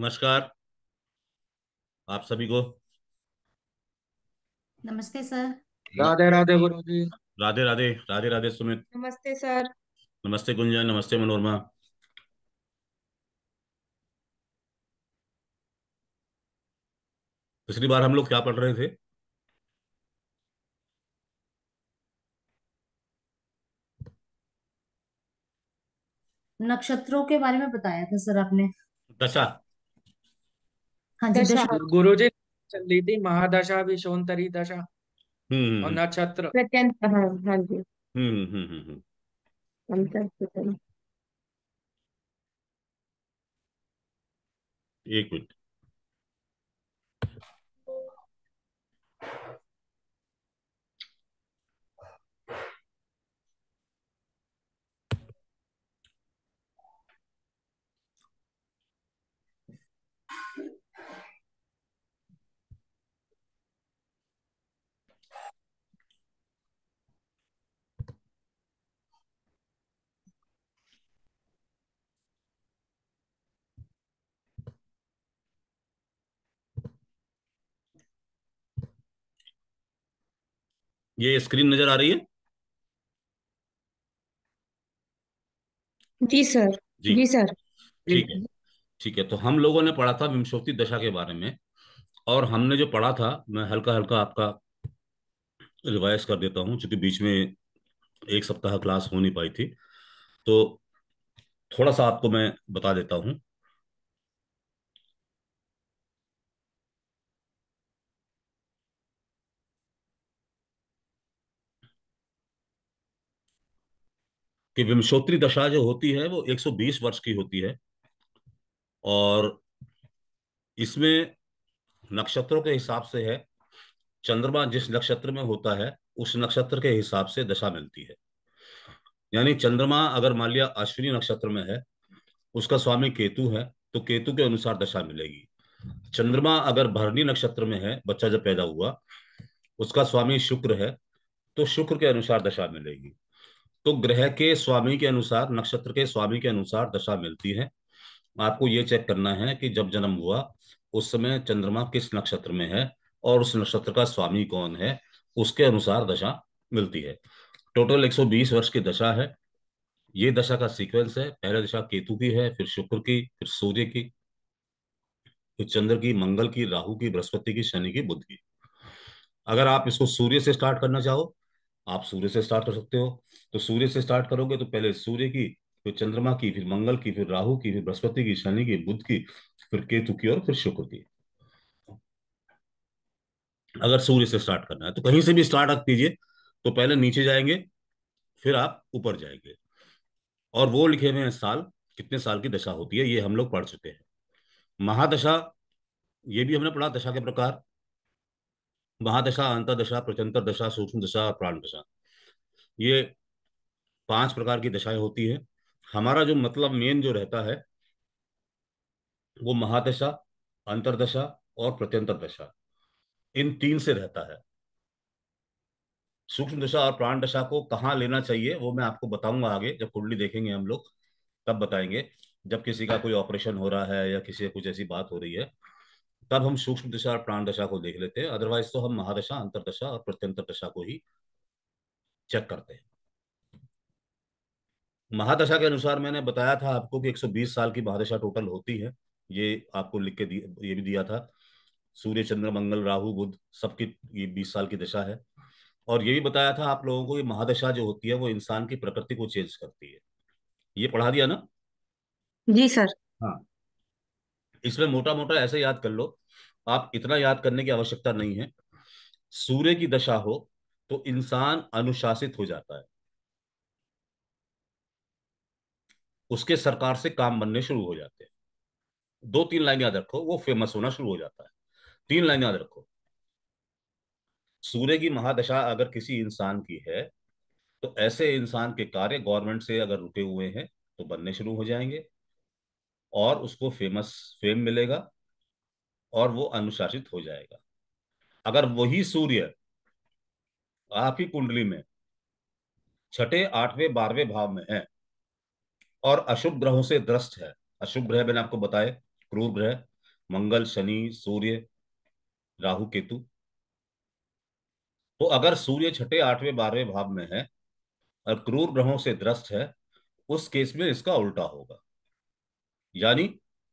नमस्कार आप सभी को नमस्ते सर राधे राधे गुरुजी राधे राधे राधे राधे सुमित नमस्ते सर नमस्ते गुंजन नमस्ते मनोरमा पिछली बार हम लोग क्या पढ़ रहे थे नक्षत्रों के बारे में बताया था सर आपने दशा अच्छा, गुरु हाँ जी चल थी महादशा भी सोनतरी दशा और हम्म, हम्म। नक्षत्र हाँ, हाँ हम्म, एक मिनट ये स्क्रीन नजर आ रही है जी सर जी, जी सर ठीक है ठीक है तो हम लोगों ने पढ़ा था विमशोक्ति दशा के बारे में और हमने जो पढ़ा था मैं हल्का हल्का आपका रिवाइज कर देता हूँ क्योंकि बीच में एक सप्ताह क्लास हो नहीं पाई थी तो थोड़ा सा आपको मैं बता देता हूँ कि विमशोत्री दशा जो होती है वो 120 वर्ष की होती है और इसमें नक्षत्रों के हिसाब से है चंद्रमा जिस नक्षत्र में होता है उस नक्षत्र के हिसाब से दशा मिलती है यानी चंद्रमा अगर मान लिया अश्विनी नक्षत्र में है उसका स्वामी केतु है तो केतु के अनुसार दशा मिलेगी चंद्रमा अगर भरणी नक्षत्र में है बच्चा जब पैदा हुआ उसका स्वामी शुक्र है तो शुक्र के अनुसार दशा मिलेगी तो ग्रह के स्वामी के अनुसार नक्षत्र के स्वामी के अनुसार दशा मिलती है आपको ये चेक करना है कि जब जन्म हुआ उस समय चंद्रमा किस नक्षत्र में है और उस नक्षत्र का स्वामी कौन है उसके अनुसार दशा मिलती है टोटल 120 वर्ष की दशा है ये दशा का सीक्वेंस है पहले दशा केतु की है फिर शुक्र की फिर सूर्य की फिर चंद्र की मंगल की राहु की बृहस्पति की शनि की बुद्ध की अगर आप इसको सूर्य से स्टार्ट करना चाहो आप सूर्य से स्टार्ट कर सकते हो तो सूर्य से स्टार्ट करोगे तो पहले सूर्य की फिर चंद्रमा की फिर मंगल की फिर राहु की फिर बृहस्पति की शनि की बुद्ध की फिर केतु की और फिर शुक्र की अगर सूर्य से स्टार्ट करना है तो कहीं से भी स्टार्ट आप कीजिए तो पहले नीचे जाएंगे फिर आप ऊपर जाएंगे और वो लिखे हुए हैं साल कितने साल की दशा होती है ये हम लोग पढ़ चुके हैं महादशा ये भी हमने पढ़ा दशा के प्रकार महादशा अंतरदशा प्रचंतर दशा सूक्ष्म दशा और प्राण दशा ये पांच प्रकार की दशाएं होती है हमारा जो मतलब मेन जो रहता है वो महादशा अंतरदशा और प्रत्यंतर दशा इन तीन से रहता है सूक्ष्म दशा और प्राण दशा को कहाँ लेना चाहिए वो मैं आपको बताऊंगा आगे जब कुंडली देखेंगे हम लोग तब बताएंगे जब किसी का कोई ऑपरेशन हो रहा है या किसी कुछ ऐसी बात हो रही है तब हम सूक्ष्म दशा और प्राण दशा को देख लेते हैं अदरवाइज तो हम महादशा दशा और प्रत्यंतर दशा को ही चेक करते हैं महादशा के अनुसार मैंने बताया था आपको कि 120 साल की महादशा टोटल होती है ये आपको लिख के ये भी दिया था सूर्य चंद्र मंगल राहु बुध सबकी ये बीस साल की दशा है और ये भी बताया था आप लोगों को ये महादशा जो होती है वो इंसान की प्रकृति को चेंज करती है ये पढ़ा दिया ना जी सर हाँ इसमें मोटा मोटा ऐसे याद कर लो आप इतना याद करने की आवश्यकता नहीं है सूर्य की दशा हो तो इंसान अनुशासित हो जाता है उसके सरकार से काम बनने शुरू हो जाते हैं दो तीन लाइन याद रखो वो फेमस होना शुरू हो जाता है तीन लाइन याद रखो सूर्य की महादशा अगर किसी इंसान की है तो ऐसे इंसान के कार्य गवर्नमेंट से अगर रुके हुए हैं तो बनने शुरू हो जाएंगे और उसको फेमस फेम मिलेगा और वो अनुशासित हो जाएगा अगर वही सूर्य आपकी कुंडली में छठे आठवें बारहवें भाव में है और अशुभ ग्रहों से ग्रस्त है अशुभ ग्रह मैंने आपको बताए क्रूर ग्रह मंगल शनि सूर्य राहु केतु तो अगर सूर्य छठे आठवें बारहवें भाव में है और क्रूर ग्रहों से ग्रस्त है उस केस में इसका उल्टा होगा यानी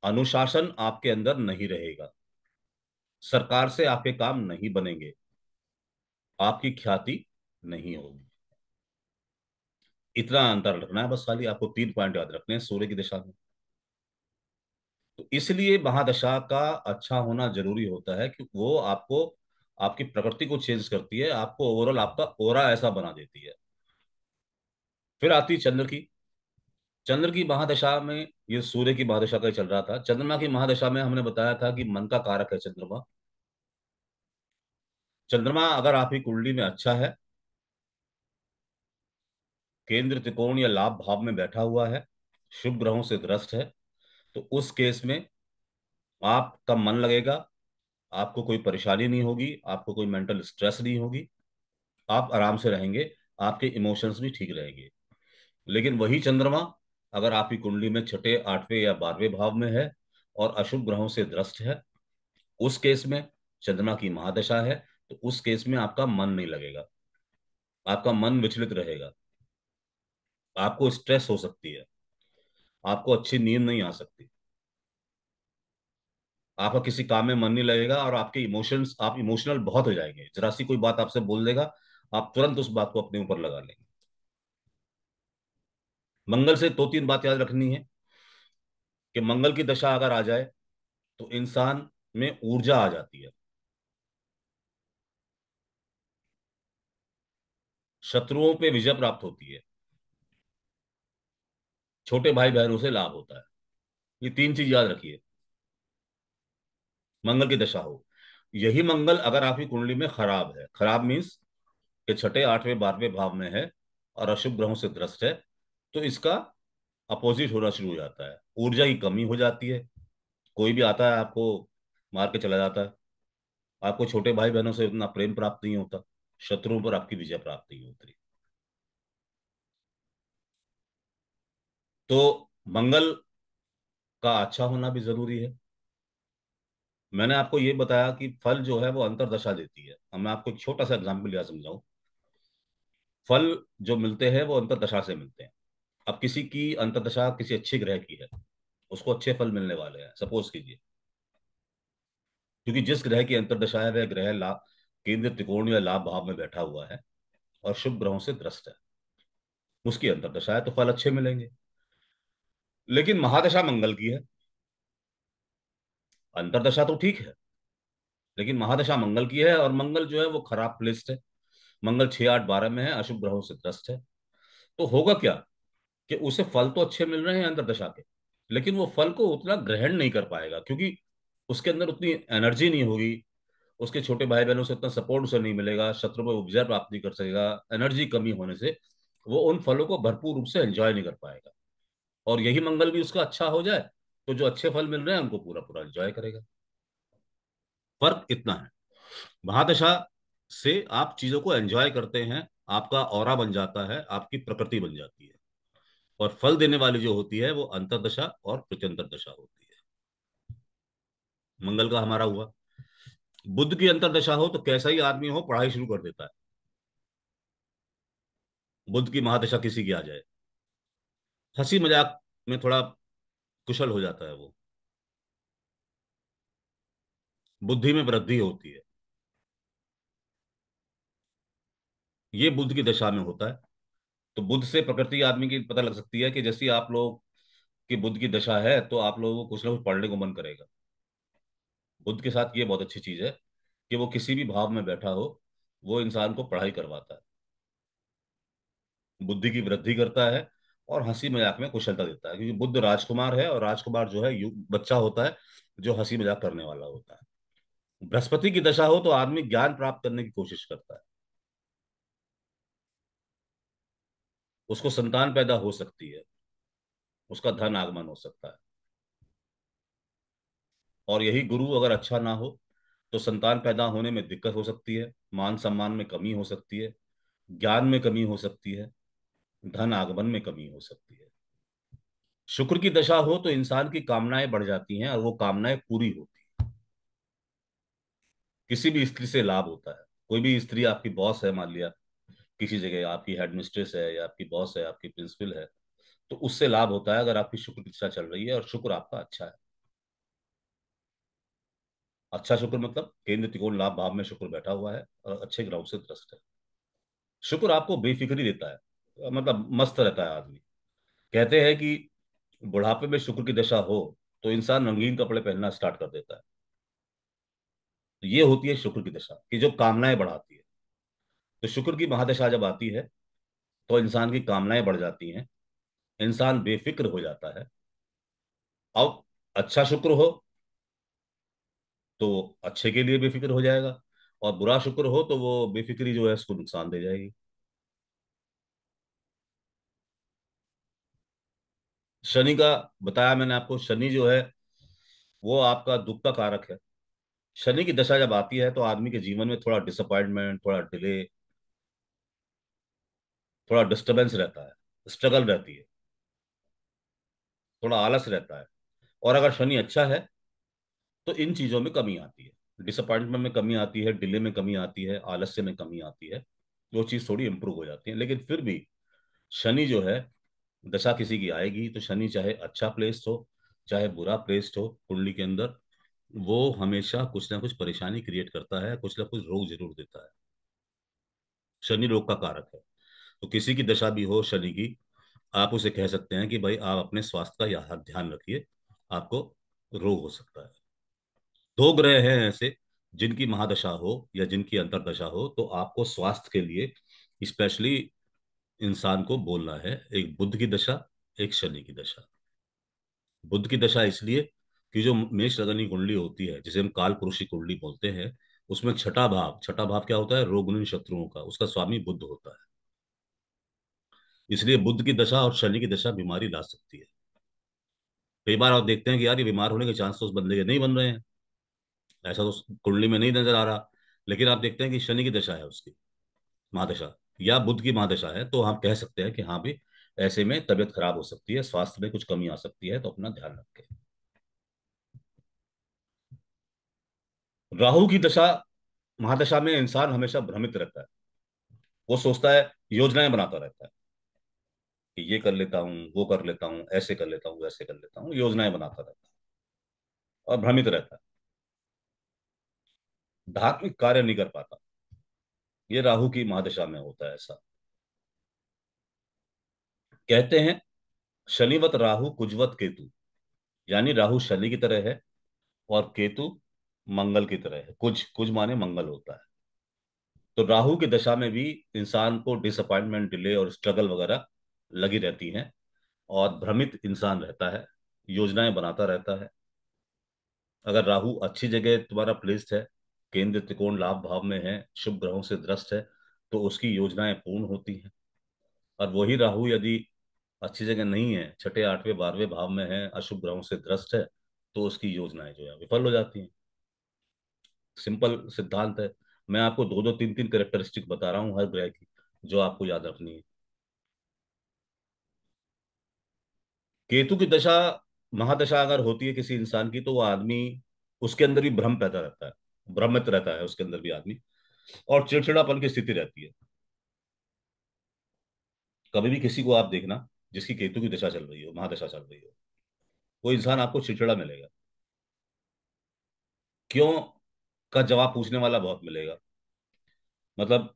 अनुशासन आपके अंदर नहीं रहेगा सरकार से आपके काम नहीं बनेंगे आपकी ख्याति नहीं होगी इतना अंतर रखना है बस खाली आपको तीन पॉइंट याद रखने हैं सूर्य की दिशा में तो इसलिए महादशा का अच्छा होना जरूरी होता है कि वो आपको आपकी प्रकृति को चेंज करती है आपको ओवरऑल आपका ओरा ऐसा बना देती है फिर आती चंद्र की चंद्र की महादशा में ये सूर्य की महादशा का चल रहा था चंद्रमा की महादशा में हमने बताया था कि मन का कारक है चंद्रमा चंद्रमा अगर आपकी कुंडली में अच्छा है केंद्र त्रिकोण या लाभ भाव में बैठा हुआ है शुभ ग्रहों से ग्रस्त है तो उस केस में आपका मन लगेगा आपको कोई परेशानी नहीं होगी आपको कोई मेंटल स्ट्रेस नहीं होगी आप आराम से रहेंगे आपके इमोशंस भी ठीक रहेंगे लेकिन वही चंद्रमा अगर आपकी कुंडली में छठे आठवें या बारहवें भाव में है और अशुभ ग्रहों से दृष्ट है उस केस में चंद्रमा की महादशा है तो उस केस में आपका मन नहीं लगेगा आपका मन विचलित रहेगा आपको स्ट्रेस हो सकती है आपको अच्छी नींद नहीं आ सकती आपका किसी काम में मन नहीं लगेगा और आपके इमोशंस आप इमोशनल बहुत हो जाएंगे जरा सी कोई बात आपसे बोल देगा आप तुरंत उस बात को अपने ऊपर लगा लेंगे मंगल से दो तीन बात याद रखनी है कि मंगल की दशा अगर आ जाए तो इंसान में ऊर्जा आ जाती है शत्रुओं पे विजय प्राप्त होती है छोटे भाई बहनों से लाभ होता है ये तीन चीज याद रखिए मंगल की दशा हो यही मंगल अगर आपकी कुंडली में खराब है खराब मीन्स के छठे आठवें बारहवें भाव में है और अशुभ ग्रहों से ग्रस्त है तो इसका अपोजिट होना शुरू हो जाता है ऊर्जा की कमी हो जाती है कोई भी आता है आपको मार के चला जाता है आपको छोटे भाई बहनों से उतना प्रेम प्राप्त नहीं होता शत्रुओं पर आपकी विजय प्राप्त नहीं होती तो मंगल का अच्छा होना भी जरूरी है मैंने आपको ये बताया कि फल जो है वो अंतरदशा देती है मैं आपको एक छोटा सा एग्जाम्पल यहाँ समझाऊ फल जो मिलते हैं वो अंतरदशा से मिलते हैं अब किसी की अंतरदशा किसी अच्छे ग्रह की है उसको अच्छे फल मिलने वाले हैं सपोज कीजिए क्योंकि जिस ग्रह की अंतरदशा है वह ग्रह लाभ केंद्र त्रिकोण या लाभ भाव में बैठा हुआ है और शुभ ग्रहों से दृष्ट है उसकी अंतरदशा है तो फल अच्छे मिलेंगे लेकिन महादशा मंगल की है अंतरदशा तो ठीक है लेकिन महादशा मंगल की है और मंगल जो है वो खराब प्लेस्ड है मंगल छह आठ बारह में है अशुभ ग्रहों से दृष्ट है तो होगा क्या कि उसे फल तो अच्छे मिल रहे हैं अंतरदशा के लेकिन वो फल को उतना ग्रहण नहीं कर पाएगा क्योंकि उसके अंदर उतनी एनर्जी नहीं होगी उसके छोटे भाई बहनों से उतना सपोर्ट उसे नहीं मिलेगा शत्रु में उपजय प्राप्त नहीं कर सकेगा एनर्जी कमी होने से वो उन फलों को भरपूर रूप से एंजॉय नहीं कर पाएगा और यही मंगल भी उसका अच्छा हो जाए तो जो अच्छे फल मिल रहे हैं उनको पूरा पूरा एंजॉय करेगा फर्क इतना है महादशा से आप चीजों को एंजॉय करते हैं आपका और बन जाता है आपकी प्रकृति बन जाती है और फल देने वाली जो होती है वो अंतरदशा और प्रत्यंतर दशा होती है मंगल का हमारा हुआ बुद्ध की अंतरदशा हो तो कैसा ही आदमी हो पढ़ाई शुरू कर देता है बुद्ध की महादशा किसी की आ जाए हंसी मजाक में थोड़ा कुशल हो जाता है वो बुद्धि में वृद्धि होती है ये बुद्ध की दशा में होता है तो बुद्ध से प्रकृति आदमी की पता लग सकती है कि जैसी आप लोग की बुद्ध की दशा है तो आप लोगों को कुछ ना कुछ पढ़ने को मन करेगा बुद्ध के साथ ये बहुत अच्छी चीज है कि वो किसी भी भाव में बैठा हो वो इंसान को पढ़ाई करवाता है बुद्धि की वृद्धि करता है और हंसी मजाक में कुशलता देता है क्योंकि बुद्ध राजकुमार है और राजकुमार जो है बच्चा होता है जो हंसी मजाक करने वाला होता है बृहस्पति की दशा हो तो आदमी ज्ञान प्राप्त करने की कोशिश करता है उसको संतान पैदा हो सकती है उसका धन आगमन हो सकता है और यही गुरु अगर अच्छा ना हो तो संतान पैदा होने में दिक्कत हो सकती है मान सम्मान में कमी हो सकती है ज्ञान में कमी हो सकती है धन आगमन में कमी हो सकती है शुक्र की दशा हो तो इंसान की कामनाएं बढ़ जाती हैं और वो कामनाएं पूरी होती है किसी भी स्त्री से लाभ होता है कोई भी स्त्री आपकी बॉस है मान लिया किसी जगह आपकी हेडमिस्ट्रेस है या आपकी बॉस है आपकी प्रिंसिपल है तो उससे लाभ होता है अगर आपकी शुक्र दिशा चल रही है और शुक्र आपका अच्छा है अच्छा शुक्र मतलब केंद्र त्रिकोण लाभ भाव में शुक्र बैठा हुआ है और अच्छे ग्राउंड से त्रस्त है शुक्र आपको बेफिक्री देता है मतलब मस्त रहता है आदमी कहते हैं कि बुढ़ापे में शुक्र की दशा हो तो इंसान रंगीन कपड़े पहनना स्टार्ट कर देता है तो ये होती है शुक्र की दशा कि जो कामनाएं बढ़ाती है तो शुक्र की महादशा जब आती है तो इंसान की कामनाएं बढ़ जाती हैं इंसान बेफिक्र हो जाता है अब अच्छा शुक्र हो तो अच्छे के लिए बेफिक्र हो जाएगा और बुरा शुक्र हो तो वो बेफिक्री जो है उसको नुकसान दे जाएगी शनि का बताया मैंने आपको शनि जो है वो आपका दुख का कारक है शनि की दशा जब आती है तो आदमी के जीवन में थोड़ा डिसअपॉइंटमेंट थोड़ा डिले थोड़ा डिस्टर्बेंस रहता है स्ट्रगल रहती है थोड़ा आलस रहता है और अगर शनि अच्छा है तो इन चीज़ों में कमी आती है डिसअपॉइंटमेंट में कमी आती है डिले में कमी आती है आलस्य में कमी आती है वो चीज़ थोड़ी इंप्रूव हो जाती है लेकिन फिर भी शनि जो है दशा किसी की आएगी तो शनि चाहे अच्छा प्लेस्ड हो चाहे बुरा प्लेस्ड हो कुंडली के अंदर वो हमेशा कुछ ना कुछ परेशानी क्रिएट करता है कुछ ना कुछ रोग जरूर देता है शनि रोग का कारक है तो किसी की दशा भी हो शनि की आप उसे कह सकते हैं कि भाई आप अपने स्वास्थ्य का यहाँ ध्यान रखिए आपको रोग हो सकता है दो ग्रह हैं ऐसे जिनकी महादशा हो या जिनकी अंतरदशा हो तो आपको स्वास्थ्य के लिए स्पेशली इंसान को बोलना है एक बुद्ध की दशा एक शनि की दशा बुद्ध की दशा इसलिए कि जो मेष लगनी कुंडली होती है जिसे हम काल पुरुषी कुंडली बोलते हैं उसमें छठा भाव छठा भाव क्या होता है रोगुन शत्रुओं का उसका स्वामी बुद्ध होता है इसलिए बुद्ध की दशा और शनि की दशा बीमारी ला सकती है कई बार आप देखते हैं कि यार ये बीमार होने के चांस तो उस बंदे के नहीं बन रहे हैं ऐसा तो कुंडली में नहीं नजर आ रहा लेकिन आप देखते हैं कि शनि की दशा है उसकी महादशा या बुद्ध की महादशा है तो हम कह सकते हैं कि हाँ भी ऐसे में तबियत खराब हो सकती है स्वास्थ्य में कुछ कमी आ सकती है तो अपना ध्यान रखें राहु की दशा महादशा में इंसान हमेशा भ्रमित रहता है वो सोचता है योजनाएं बनाता रहता है कि ये कर लेता हूँ वो कर लेता हूँ ऐसे कर लेता हूँ वैसे कर लेता हूँ योजनाएं बनाता रहता है और भ्रमित रहता है धार्मिक कार्य नहीं कर पाता ये राहु की महादशा में होता है ऐसा कहते हैं शनिवत राहु कुजवत केतु यानी राहु शनि की तरह है और केतु मंगल की तरह है कुछ कुछ माने मंगल होता है तो राहु की दशा में भी इंसान को डिसअपॉइंटमेंट डिले और स्ट्रगल वगैरह लगी रहती हैं और भ्रमित इंसान रहता है योजनाएं बनाता रहता है अगर राहु अच्छी जगह तुम्हारा प्लेस्ड है केंद्र त्रिकोण लाभ भाव में है शुभ ग्रहों से दृष्ट है तो उसकी योजनाएं पूर्ण होती हैं और वही राहु यदि अच्छी जगह नहीं है छठे आठवें बारहवें भाव में है अशुभ ग्रहों से दृष्ट है तो उसकी योजनाएं जो है विफल हो जाती हैं सिंपल सिद्धांत है मैं आपको दो दो तीन तीन करेक्टरिस्टिक बता रहा हूँ हर ग्रह की जो आपको याद रखनी है केतु की दशा महादशा अगर होती है किसी इंसान की तो वो आदमी उसके अंदर भी भ्रम पैदा रहता है भ्रमित रहता है उसके अंदर भी आदमी और चिड़चिड़ापन की स्थिति रहती है कभी भी किसी को आप देखना जिसकी केतु की दशा चल रही हो महादशा चल रही हो वो इंसान आपको चिड़चिड़ा मिलेगा क्यों का जवाब पूछने वाला बहुत मिलेगा मतलब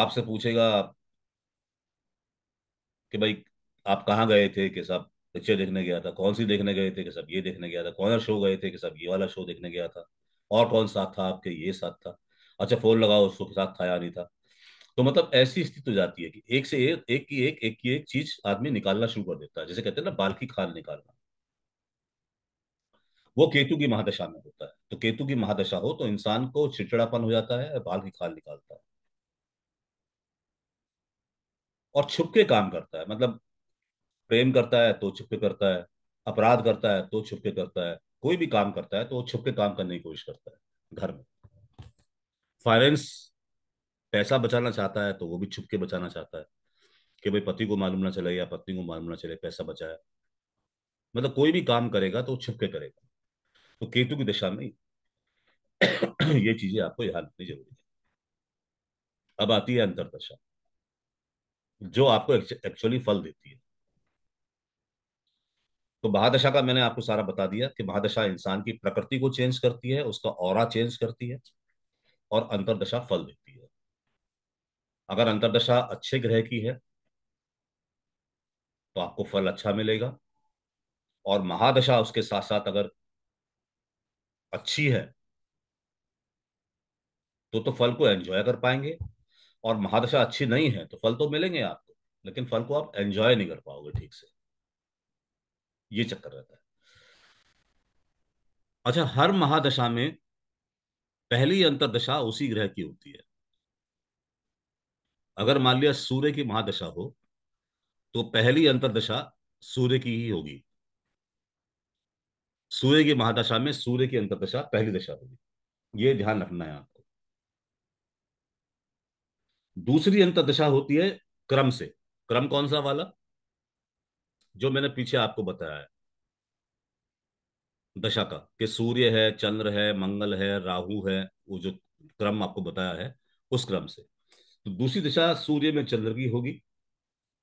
आपसे पूछेगा कि भाई आप कहाँ गए थे कि साहब पिक्चर देखने गया था कौन सी देखने गए थे कि सब ये देखने गया था कौन सा शो गए थे कि सब ये वाला शो देखने गया था और कौन साथ था आपके ये साथ था अच्छा फोन लगाओ उसको साथ था या नहीं था तो मतलब ऐसी स्थिति हो जाती है कि एक से एक एक की एक एक की एक चीज आदमी निकालना शुरू कर देता है जैसे कहते हैं ना बाल की खाल निकालना वो केतु की महादशा में होता है तो केतु की महादशा हो तो इंसान को चिड़चिड़ापन हो जाता है बाल की खाल निकालता है और छुप के काम करता है मतलब प्रेम करता है तो छुप के करता है अपराध करता है तो छुप के करता है कोई भी काम करता है तो वो छुप के काम करने की कोशिश करता है घर में फाइनेंस पैसा बचाना चाहता है तो वो भी छुप के बचाना चाहता है कि भाई पति को मालूम ना चले या पत्नी को मालूम ना चले पैसा बचाया मतलब कोई भी काम करेगा तो छुप के करेगा तो केतु की दिशा में ये चीजें आपको याद रखनी जरूरी है अब आती है अंतरदशा जो आपको एक्चुअली फल देती है तो महादशा का मैंने आपको सारा बता दिया कि महादशा इंसान की प्रकृति को चेंज करती है उसका और चेंज करती है और अंतरदशा फल देती है अगर अंतरदशा अच्छे ग्रह की है तो आपको फल अच्छा मिलेगा और महादशा उसके साथ साथ अगर अच्छी है तो तो फल को एंजॉय कर पाएंगे और महादशा अच्छी नहीं है तो फल तो मिलेंगे आपको लेकिन फल को आप एंजॉय नहीं कर पाओगे ठीक से ये चक्कर रहता है अच्छा हर महादशा में पहली अंतरदशा उसी ग्रह की होती है अगर मान लिया सूर्य की महादशा हो तो पहली अंतरदशा सूर्य की ही होगी सूर्य की महादशा में सूर्य की अंतरदशा पहली दशा होगी ये ध्यान रखना है आपको दूसरी अंतरदशा होती है क्रम से क्रम कौन सा वाला जो मैंने पीछे आपको बताया है दशा का कि सूर्य है चंद्र है मंगल है राहु है वो जो क्रम आपको बताया है उस क्रम से तो दूसरी दशा सूर्य में चंद्र की होगी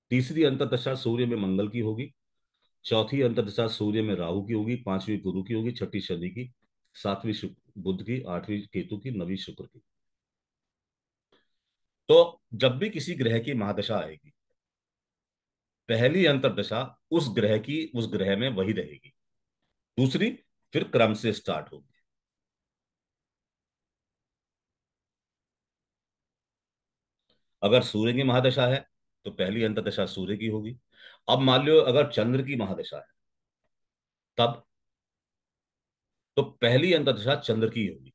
तीसरी अंतरदशा सूर्य में मंगल की होगी चौथी दशा सूर्य में राहु की होगी पांचवी गुरु की होगी छठी शनि की सातवीं शुक्र बुद्ध की आठवीं केतु की नवी शुक्र की तो जब भी किसी ग्रह की महादशा आएगी पहली अंतरदशा उस ग्रह की उस ग्रह में वही रहेगी दूसरी फिर क्रम से स्टार्ट होगी अगर सूर्य की महादशा है तो पहली अंतरदशा सूर्य की होगी अब मान लो अगर चंद्र की महादशा है तब तो पहली अंतरदशा चंद्र की होगी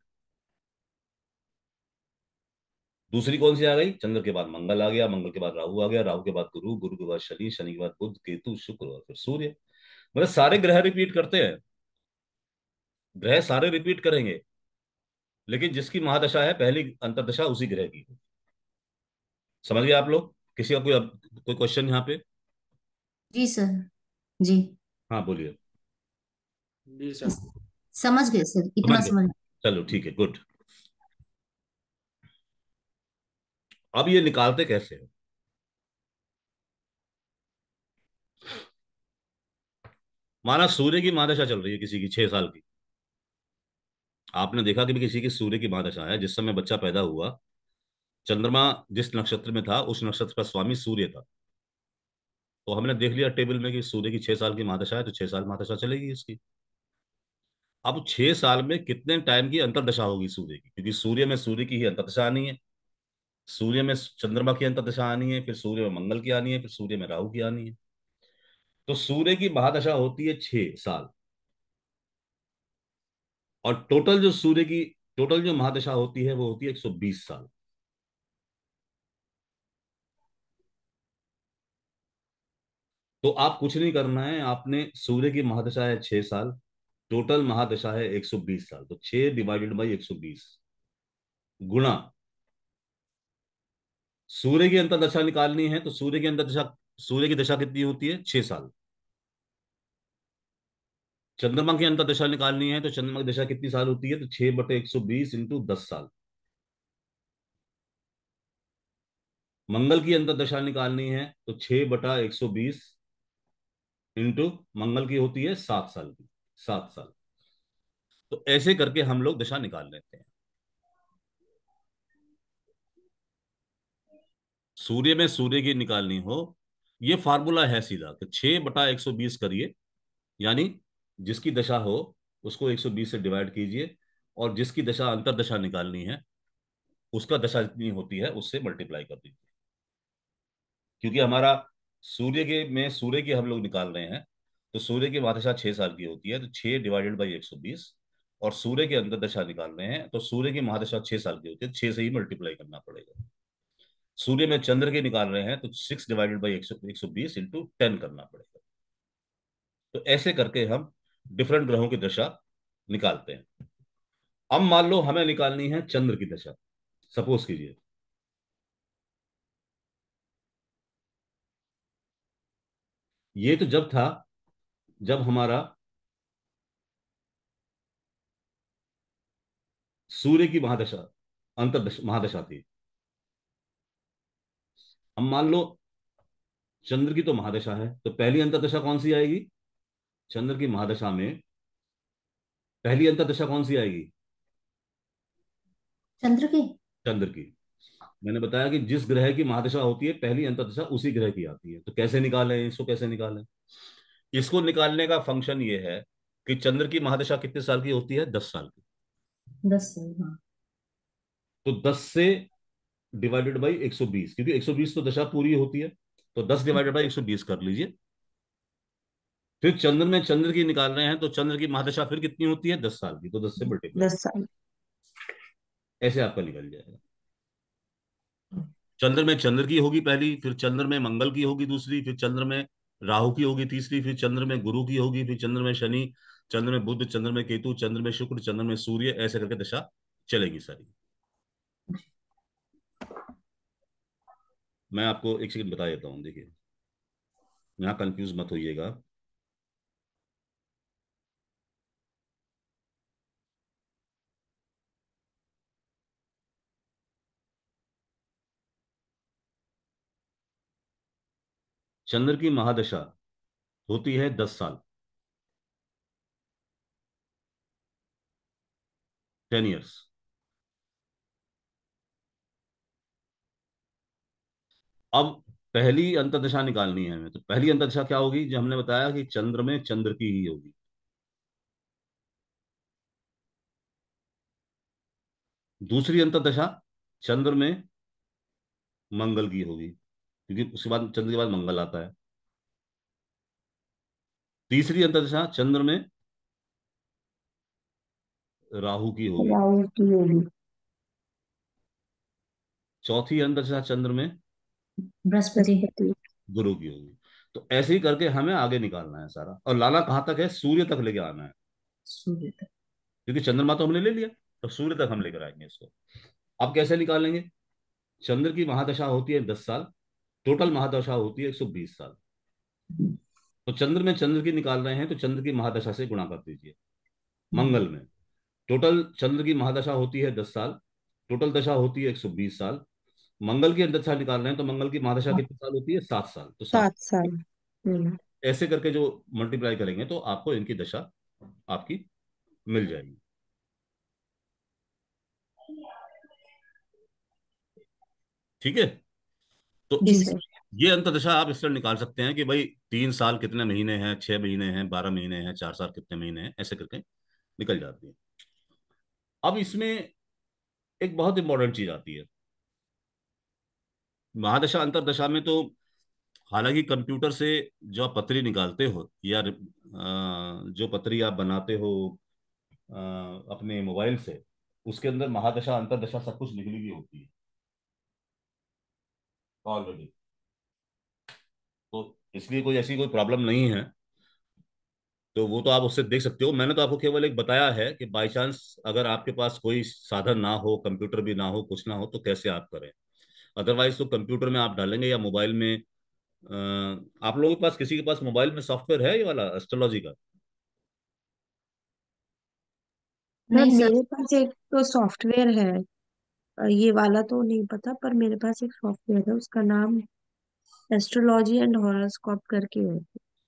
दूसरी कौन सी आ गई चंद्र के बाद मंगल आ गया मंगल के बाद राहु आ गया राहु के बाद गुरु गुरु के बाद शनि शनि के बाद बुद्ध केतु शुक्र और फिर सूर्य मतलब सारे ग्रह रिपीट करते हैं ग्रह सारे रिपीट करेंगे लेकिन जिसकी महादशा है पहली अंतरदशा उसी ग्रह की समझ गए आप लोग किसी का कोई कोई क्वेश्चन यहाँ पे जी सर जी हाँ बोलिए जी सर समझ गए सर इतना समझ चलो ठीक है गुड अब ये निकालते कैसे हो माना सूर्य की महादशा चल रही है किसी की छह साल की आपने देखा कि भी किसी की सूर्य की महादशा है जिस समय बच्चा पैदा हुआ चंद्रमा जिस नक्षत्र में था उस नक्षत्र का स्वामी सूर्य था तो हमने देख लिया टेबल में कि सूर्य की छह साल की महादशा है तो छह साल महादशा चलेगी इसकी अब छह साल में कितने टाइम की अंतरदशा होगी सूर्य की क्योंकि सूर्य में सूर्य की ही अंतरदशा आनी है सूर्य में चंद्रमा की अंतर दशा आनी है फिर सूर्य में मंगल की आनी है फिर सूर्य में राहु की आनी है तो सूर्य की महादशा होती है छह साल और टोटल जो सूर्य की टोटल जो महादशा होती है वो होती है 120 साल तो आप कुछ नहीं करना है आपने सूर्य की महादशा है छह साल टोटल महादशा है 120 साल तो छह डिवाइडेड बाई 120 गुणा सूर्य की अंतर दशा निकालनी है तो सूर्य की अंतर दशा सूर्य की दशा कितनी होती है छह साल चंद्रमा की अंतर दशा निकालनी है तो चंद्रमा की दशा कितनी साल होती है तो छह बटे एक सौ बीस इंटू दस साल मंगल की अंतर दशा निकालनी है तो छह बटा एक सौ बीस इंटू मंगल की होती है सात साल की सात साल तो ऐसे करके हम लोग दशा निकाल लेते हैं सूर्य में सूर्य की निकालनी हो ये फार्मूला है सीधा कि छह बटा एक सौ बीस करिए यानी जिसकी दशा हो उसको एक सौ बीस से डिवाइड कीजिए और जिसकी दशा अंतर दशा निकालनी है उसका दशा जितनी होती है उससे मल्टीप्लाई कर दीजिए क्योंकि हमारा सूर्य के में सूर्य की हम लोग निकाल रहे हैं तो सूर्य की महादशा छह साल की होती है तो छह डिवाइडेड बाई एक सौ बीस और सूर्य के अंतर दशा निकाल रहे हैं तो सूर्य की महादशा छह साल की होती है छह से ही मल्टीप्लाई करना पड़ेगा सूर्य में चंद्र के निकाल रहे हैं तो सिक्स डिवाइडेड बाई एक सौ एक सौ बीस इंटू टेन करना पड़ेगा तो ऐसे करके हम डिफरेंट ग्रहों की दशा निकालते हैं अब मान लो हमें निकालनी है चंद्र की दशा सपोज कीजिए ये तो जब था जब हमारा सूर्य की महादशा अंतर महादशा थी अब मान लो चंद्र की तो महादशा है तो पहली अंतरदशा कौन सी आएगी चंद्र की महादशा में पहली अंतरदशा कौन सी आएगी चंद्र की चंद्र की मैंने बताया कि जिस ग्रह की महादशा होती है पहली अंतरदशा उसी ग्रह की आती है तो कैसे निकालें इसको कैसे निकालें इसको निकालने का फंक्शन ये है कि चंद्र की महादशा कितने साल की होती है दस साल की दस साल हाँ। तो दस से डिवाइडेड बाई 120 क्योंकि 120 तो दशा पूरी होती है तो 10 डिवाइडेड बाई 120 कर लीजिए फिर चंद्र में चंद्र की निकाल रहे हैं तो चंद्र की महादशा फिर कितनी होती है 10 साल की तो 10 से बल्टी दस साल ऐसे आपका निकल जाएगा चंद्र में चंद्र की होगी पहली फिर चंद्र में मंगल की होगी दूसरी फिर चंद्र में राहु की होगी तीसरी फिर चंद्र में गुरु की होगी फिर चंद्र में शनि चंद्र में बुद्ध चंद्र में केतु चंद्र में शुक्र चंद्र में सूर्य ऐसे करके दशा चलेगी सारी मैं आपको एक सेकंड बता देता हूँ देखिए यहाँ कंफ्यूज मत होइएगा चंद्र की महादशा होती है दस साल टेन ईयर्स अब पहली अंतरदशा निकालनी है हमें तो पहली अंतरदशा क्या होगी जो हमने बताया कि चंद्र में चंद्र की ही होगी दूसरी अंतरदशा चंद्र में मंगल की होगी क्योंकि उसके बाद चंद्र के बाद मंगल आता है तीसरी अंतरदशा चंद्र में राहु की होगी राहु की होगी चौथी अंतरदशा चंद्र में बृहस्पति गुरु की होगी तो ऐसे ही करके हमें आगे निकालना है सारा और लाला कहाँ तक है सूर्य तक लेके आना है सूर्य तक क्योंकि चंद्रमा तो हमने ले लिया तो सूर्य तक हम लेकर आएंगे इसको अब कैसे निकालेंगे चंद्र की महादशा होती है दस साल टोटल महादशा होती है एक सौ बीस साल तो चंद्र में चंद्र की निकाल रहे हैं तो चंद्र की महादशा से गुणा कर दीजिए मंगल में टोटल चंद्र की महादशा होती है दस साल टोटल दशा होती है एक सौ बीस साल मंगल की अंतरदशा निकाल रहे हैं तो मंगल की महादशा कितने साल होती है सात साल तो सात साल हम्म। ऐसे करके जो मल्टीप्लाई करेंगे तो आपको इनकी दशा आपकी मिल जाएगी ठीक है तो ये अंतरदशा आप इस तरह निकाल सकते हैं कि भाई तीन साल कितने महीने हैं छह महीने हैं बारह महीने हैं चार साल कितने महीने हैं ऐसे करके निकल जाती है अब इसमें एक बहुत इंपॉर्टेंट चीज आती है महादशा अंतरदशा में तो हालांकि कंप्यूटर से जो आप पत्री निकालते हो या जो पत्री आप बनाते हो अपने मोबाइल से उसके अंदर महादशा अंतरदशा सब कुछ निकली हुई होती है ऑलरेडी तो इसलिए कोई ऐसी कोई प्रॉब्लम नहीं है तो वो तो आप उससे देख सकते हो मैंने तो आपको केवल एक बताया है कि बाई चांस अगर आपके पास कोई साधन ना हो कंप्यूटर भी ना हो कुछ ना हो तो कैसे आप करें अदरवाइज तो कंप्यूटर में आप डालेंगे या मोबाइल में आ, आप लोगों के पास किसी के पास मोबाइल में सॉफ्टवेयर है ये वाला एस्ट्रोलॉजी का नहीं मेरे पास एक तो सॉफ्टवेयर है ये वाला तो नहीं पता पर मेरे पास एक सॉफ्टवेयर है उसका नाम एस्ट्रोलॉजी एंड हॉरोस्कोप करके है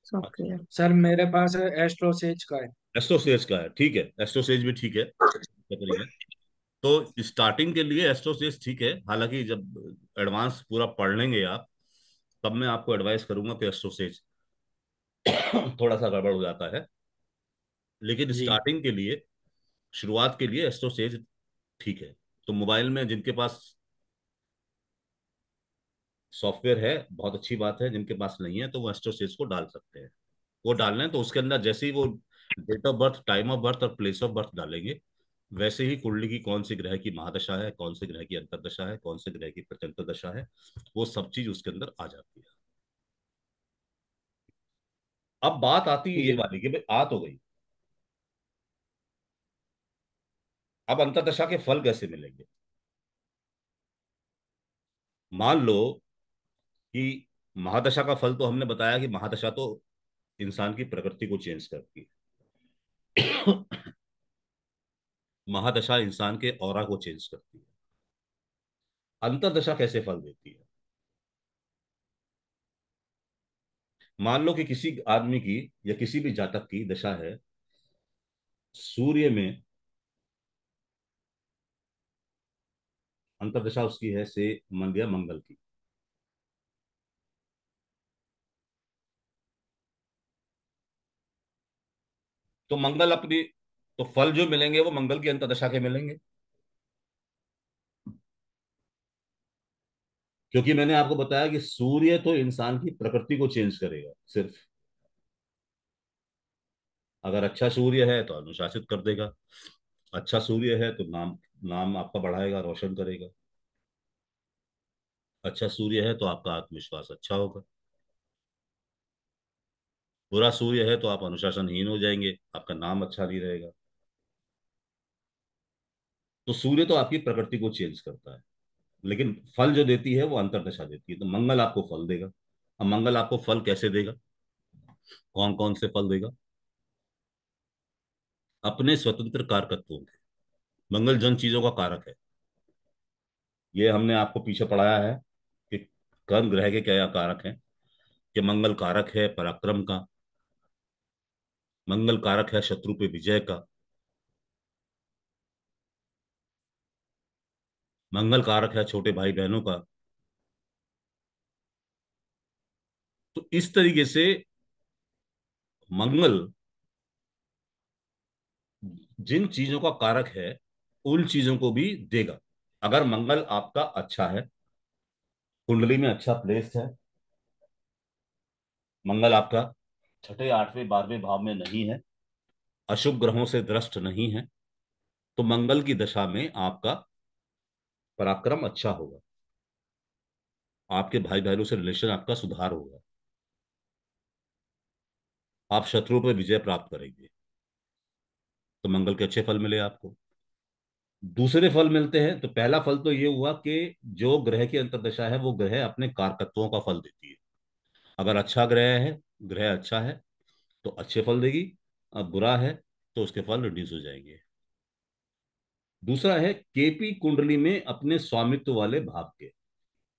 सॉफ्टवेयर अच्छा। सर मेरे पास एस्ट्रोसेज का है एस्ट्रोसेज का है ठीक है एस्ट्रोसेज भी ठीक है तो स्टार्टिंग के लिए एस्ट्रोसेस ठीक है हालांकि जब एडवांस पूरा पढ़ लेंगे आप तब मैं आपको एडवाइस करूंगा कि एस्ट्रोसेज थोड़ा सा गड़बड़ हो जाता है लेकिन स्टार्टिंग के लिए शुरुआत के लिए एस्ट्रोसेज ठीक है तो मोबाइल में जिनके पास सॉफ्टवेयर है बहुत अच्छी बात है जिनके पास नहीं है तो वो एस्ट्रोसेज को डाल सकते हैं वो डालने तो उसके अंदर जैसे ही वो date of birth time of birth और प्लेस ऑफ बर्थ डालेंगे वैसे ही कुंडली की कौन से ग्रह की महादशा है कौन से ग्रह की अंतरदशा है कौन से ग्रह की प्रचंतर दशा है वो सब चीज उसके अंदर आ जाती है अब बात आती है ये वाली कि भाई आ तो गई अब अंतरदशा के फल कैसे मिलेंगे मान लो कि महादशा का फल तो हमने बताया कि महादशा तो इंसान की प्रकृति को चेंज करती है महादशा इंसान के और को चेंज करती है अंतरदशा कैसे फल देती है मान लो कि किसी आदमी की या किसी भी जातक की दशा है सूर्य में अंतरदशा उसकी है से मन मंगल की तो मंगल अपनी तो फल जो मिलेंगे वो मंगल की अंतदशा के मिलेंगे क्योंकि मैंने आपको बताया कि सूर्य तो इंसान की प्रकृति को चेंज करेगा सिर्फ अगर अच्छा सूर्य है तो अनुशासित कर देगा अच्छा सूर्य है तो नाम नाम आपका बढ़ाएगा रोशन करेगा अच्छा सूर्य है तो आपका आत्मविश्वास अच्छा होगा बुरा सूर्य है तो आप अनुशासनहीन हो जाएंगे आपका नाम अच्छा नहीं रहेगा तो सूर्य तो आपकी प्रकृति को चेंज करता है लेकिन फल जो देती है वो अंतरदशा देती है तो मंगल आपको फल देगा अब मंगल आपको फल कैसे देगा कौन कौन से फल देगा अपने स्वतंत्र कारकत्वों में मंगल जन चीजों का कारक है ये हमने आपको पीछे पढ़ाया है कि कर्म ग्रह के क्या कारक हैं कि मंगल कारक है पराक्रम का मंगल कारक है शत्रु पे विजय का मंगल कारक है छोटे भाई बहनों का तो इस तरीके से मंगल जिन चीजों का कारक है उन चीजों को भी देगा अगर मंगल आपका अच्छा है कुंडली में अच्छा प्लेस है मंगल आपका छठे आठवें बारहवें भाव में नहीं है अशुभ ग्रहों से दृष्ट नहीं है तो मंगल की दशा में आपका पराक्रम अच्छा होगा आपके भाई बहनों से रिलेशन आपका सुधार होगा आप शत्रुओं पर विजय प्राप्त करेंगे तो मंगल के अच्छे फल मिले आपको दूसरे फल मिलते हैं तो पहला फल तो ये हुआ कि जो ग्रह की अंतरदशा है वो ग्रह अपने कारकत्वों का फल देती है अगर अच्छा ग्रह है ग्रह अच्छा है तो अच्छे फल देगी अब बुरा है तो उसके फल रिड्यूस हो जाएंगे दूसरा है केपी कुंडली में अपने स्वामित्व वाले भाव के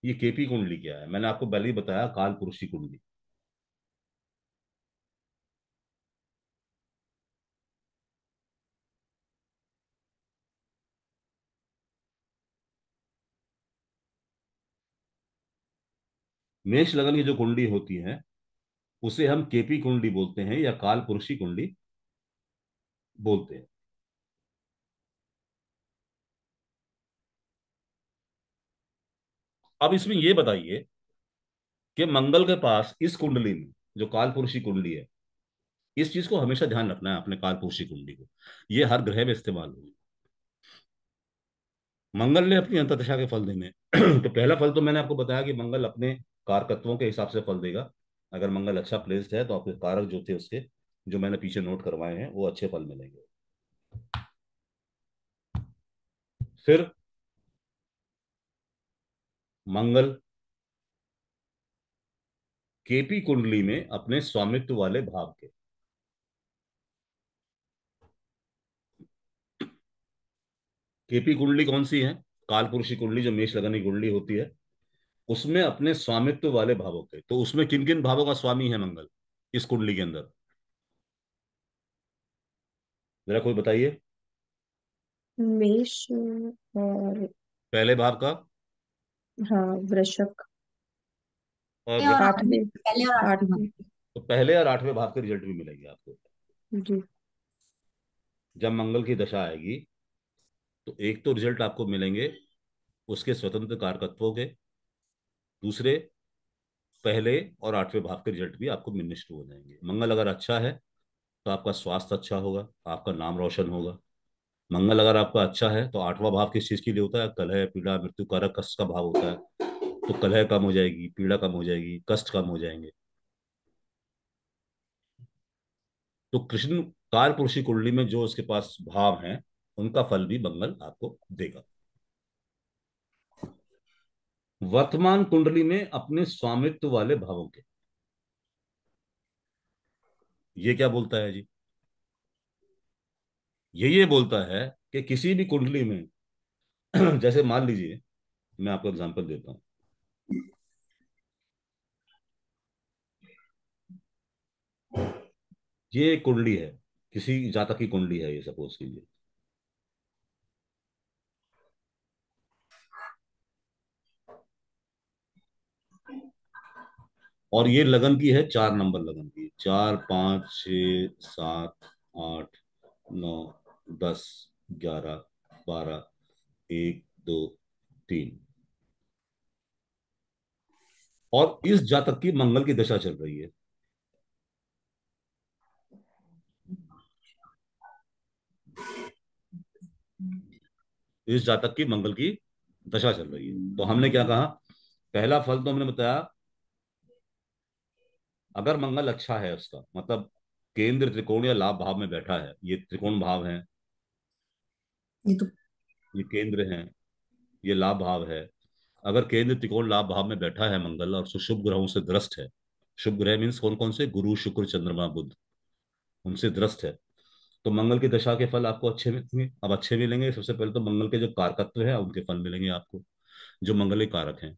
ये केपी कुंडली क्या है मैंने आपको पहले ही बताया काल पुरुष की कुंडली मेष लगन की जो कुंडली होती है उसे हम केपी कुंडली बोलते हैं या काल पुरुषी कुंडली बोलते हैं अब इसमें यह बताइए कि मंगल के पास इस कुंडली में जो कालपुरुषी कुंडली है इस चीज को हमेशा ध्यान रखना है अपने कालपुरुषी कुंडली को यह हर ग्रह में इस्तेमाल होगी मंगल ने अपनी अंतदशा के फल देने तो पहला फल तो मैंने आपको बताया कि मंगल अपने कारकत्वों के हिसाब से फल देगा अगर मंगल अच्छा प्लेस्ड है तो आपके कारक जो थे उसके जो मैंने पीछे नोट करवाए हैं वो अच्छे फल मिलेंगे फिर मंगल केपी कुंडली में अपने स्वामित्व वाले भाव के केपी कुंडली कौन सी है कालपुरुषी कुंडली जो मेष लगनी कुंडली होती है उसमें अपने स्वामित्व वाले भावों के तो उसमें किन किन भावों का स्वामी है मंगल इस कुंडली के अंदर जरा कोई बताइए मेष और पहले भाव का हाँ और पहले और आठवें पहले और आठवें तो पहले और आठवें भाव के रिजल्ट भी मिलेंगे आपको जी जब मंगल की दशा आएगी तो एक तो रिजल्ट आपको मिलेंगे उसके स्वतंत्र कारकत्वों के दूसरे पहले और आठवें भाव के रिजल्ट भी आपको मिलने शुरू हो जाएंगे मंगल अगर अच्छा है तो आपका स्वास्थ्य अच्छा होगा आपका नाम रोशन होगा मंगल अगर आपका अच्छा है तो आठवां भाव किस चीज़ के लिए होता है कलह पीड़ा मृत्यु कारक कष्ट का भाव होता है तो कलह कम हो जाएगी पीड़ा कम हो जाएगी कष्ट कम हो जाएंगे तो कृष्ण कार पुरुषी कुंडली में जो उसके पास भाव हैं उनका फल भी मंगल आपको देगा वर्तमान कुंडली में अपने स्वामित्व वाले भावों के ये क्या बोलता है जी ये ये बोलता है कि किसी भी कुंडली में जैसे मान लीजिए मैं आपको एग्जांपल देता हूं ये कुंडली है किसी जातक की कुंडली है ये सपोज कीजिए और ये लगन की है चार नंबर लगन की चार पांच छ सात आठ नौ दस ग्यारह बारह एक दो तीन और इस जातक की मंगल की दशा चल रही है इस जातक की मंगल की दशा चल रही है तो हमने क्या कहा पहला फल तो हमने बताया अगर मंगल अच्छा है उसका मतलब केंद्र त्रिकोण या लाभ भाव में बैठा है ये त्रिकोण भाव है ये तो ये केंद्र है ये लाभ भाव है अगर केंद्र त्रिकोण लाभ भाव में बैठा है मंगल और सुशुभ ग्रहों से ग्रस्त है शुभ ग्रह मीन्स कौन कौन से गुरु शुक्र चंद्रमा बुद्ध उनसे ग्रस्त है तो मंगल की दशा के फल आपको अच्छे मिलेंगे अब अच्छे मिलेंगे सबसे पहले तो मंगल के जो कारकत्व है उनके फल मिलेंगे आपको जो मंगल कारक है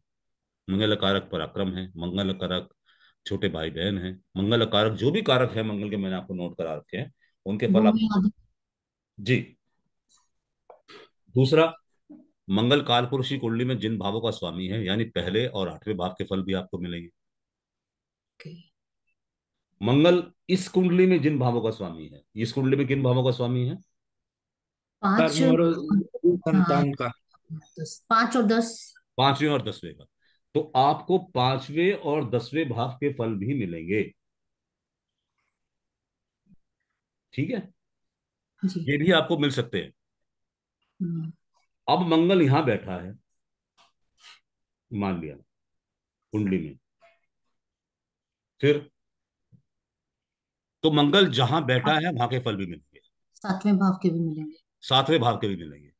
मंगल कारक पराक्रम है मंगल कारक छोटे भाई बहन है मंगल कारक जो भी कारक है मंगल के मैंने आपको नोट करा रखे हैं उनके फल आप जी दूसरा मंगल की कुंडली में जिन भावों का स्वामी है यानी पहले और आठवें भाव के फल भी आपको मिलेंगे मंगल इस कुंडली में जिन भावों का स्वामी है इस कुंडली में किन भावों का स्वामी है पांच और संतान का पांच और दस पांचवें और दसवें का तो आपको पांचवें और दसवें भाव के फल भी मिलेंगे ठीक है ये भी आपको मिल सकते हैं अब मंगल यहां बैठा है मान लिया कुंडली में फिर तो मंगल जहां बैठा है वहां के फल भी मिलेंगे सातवें भाव के भी मिलेंगे सातवें भाव के भी मिलेंगे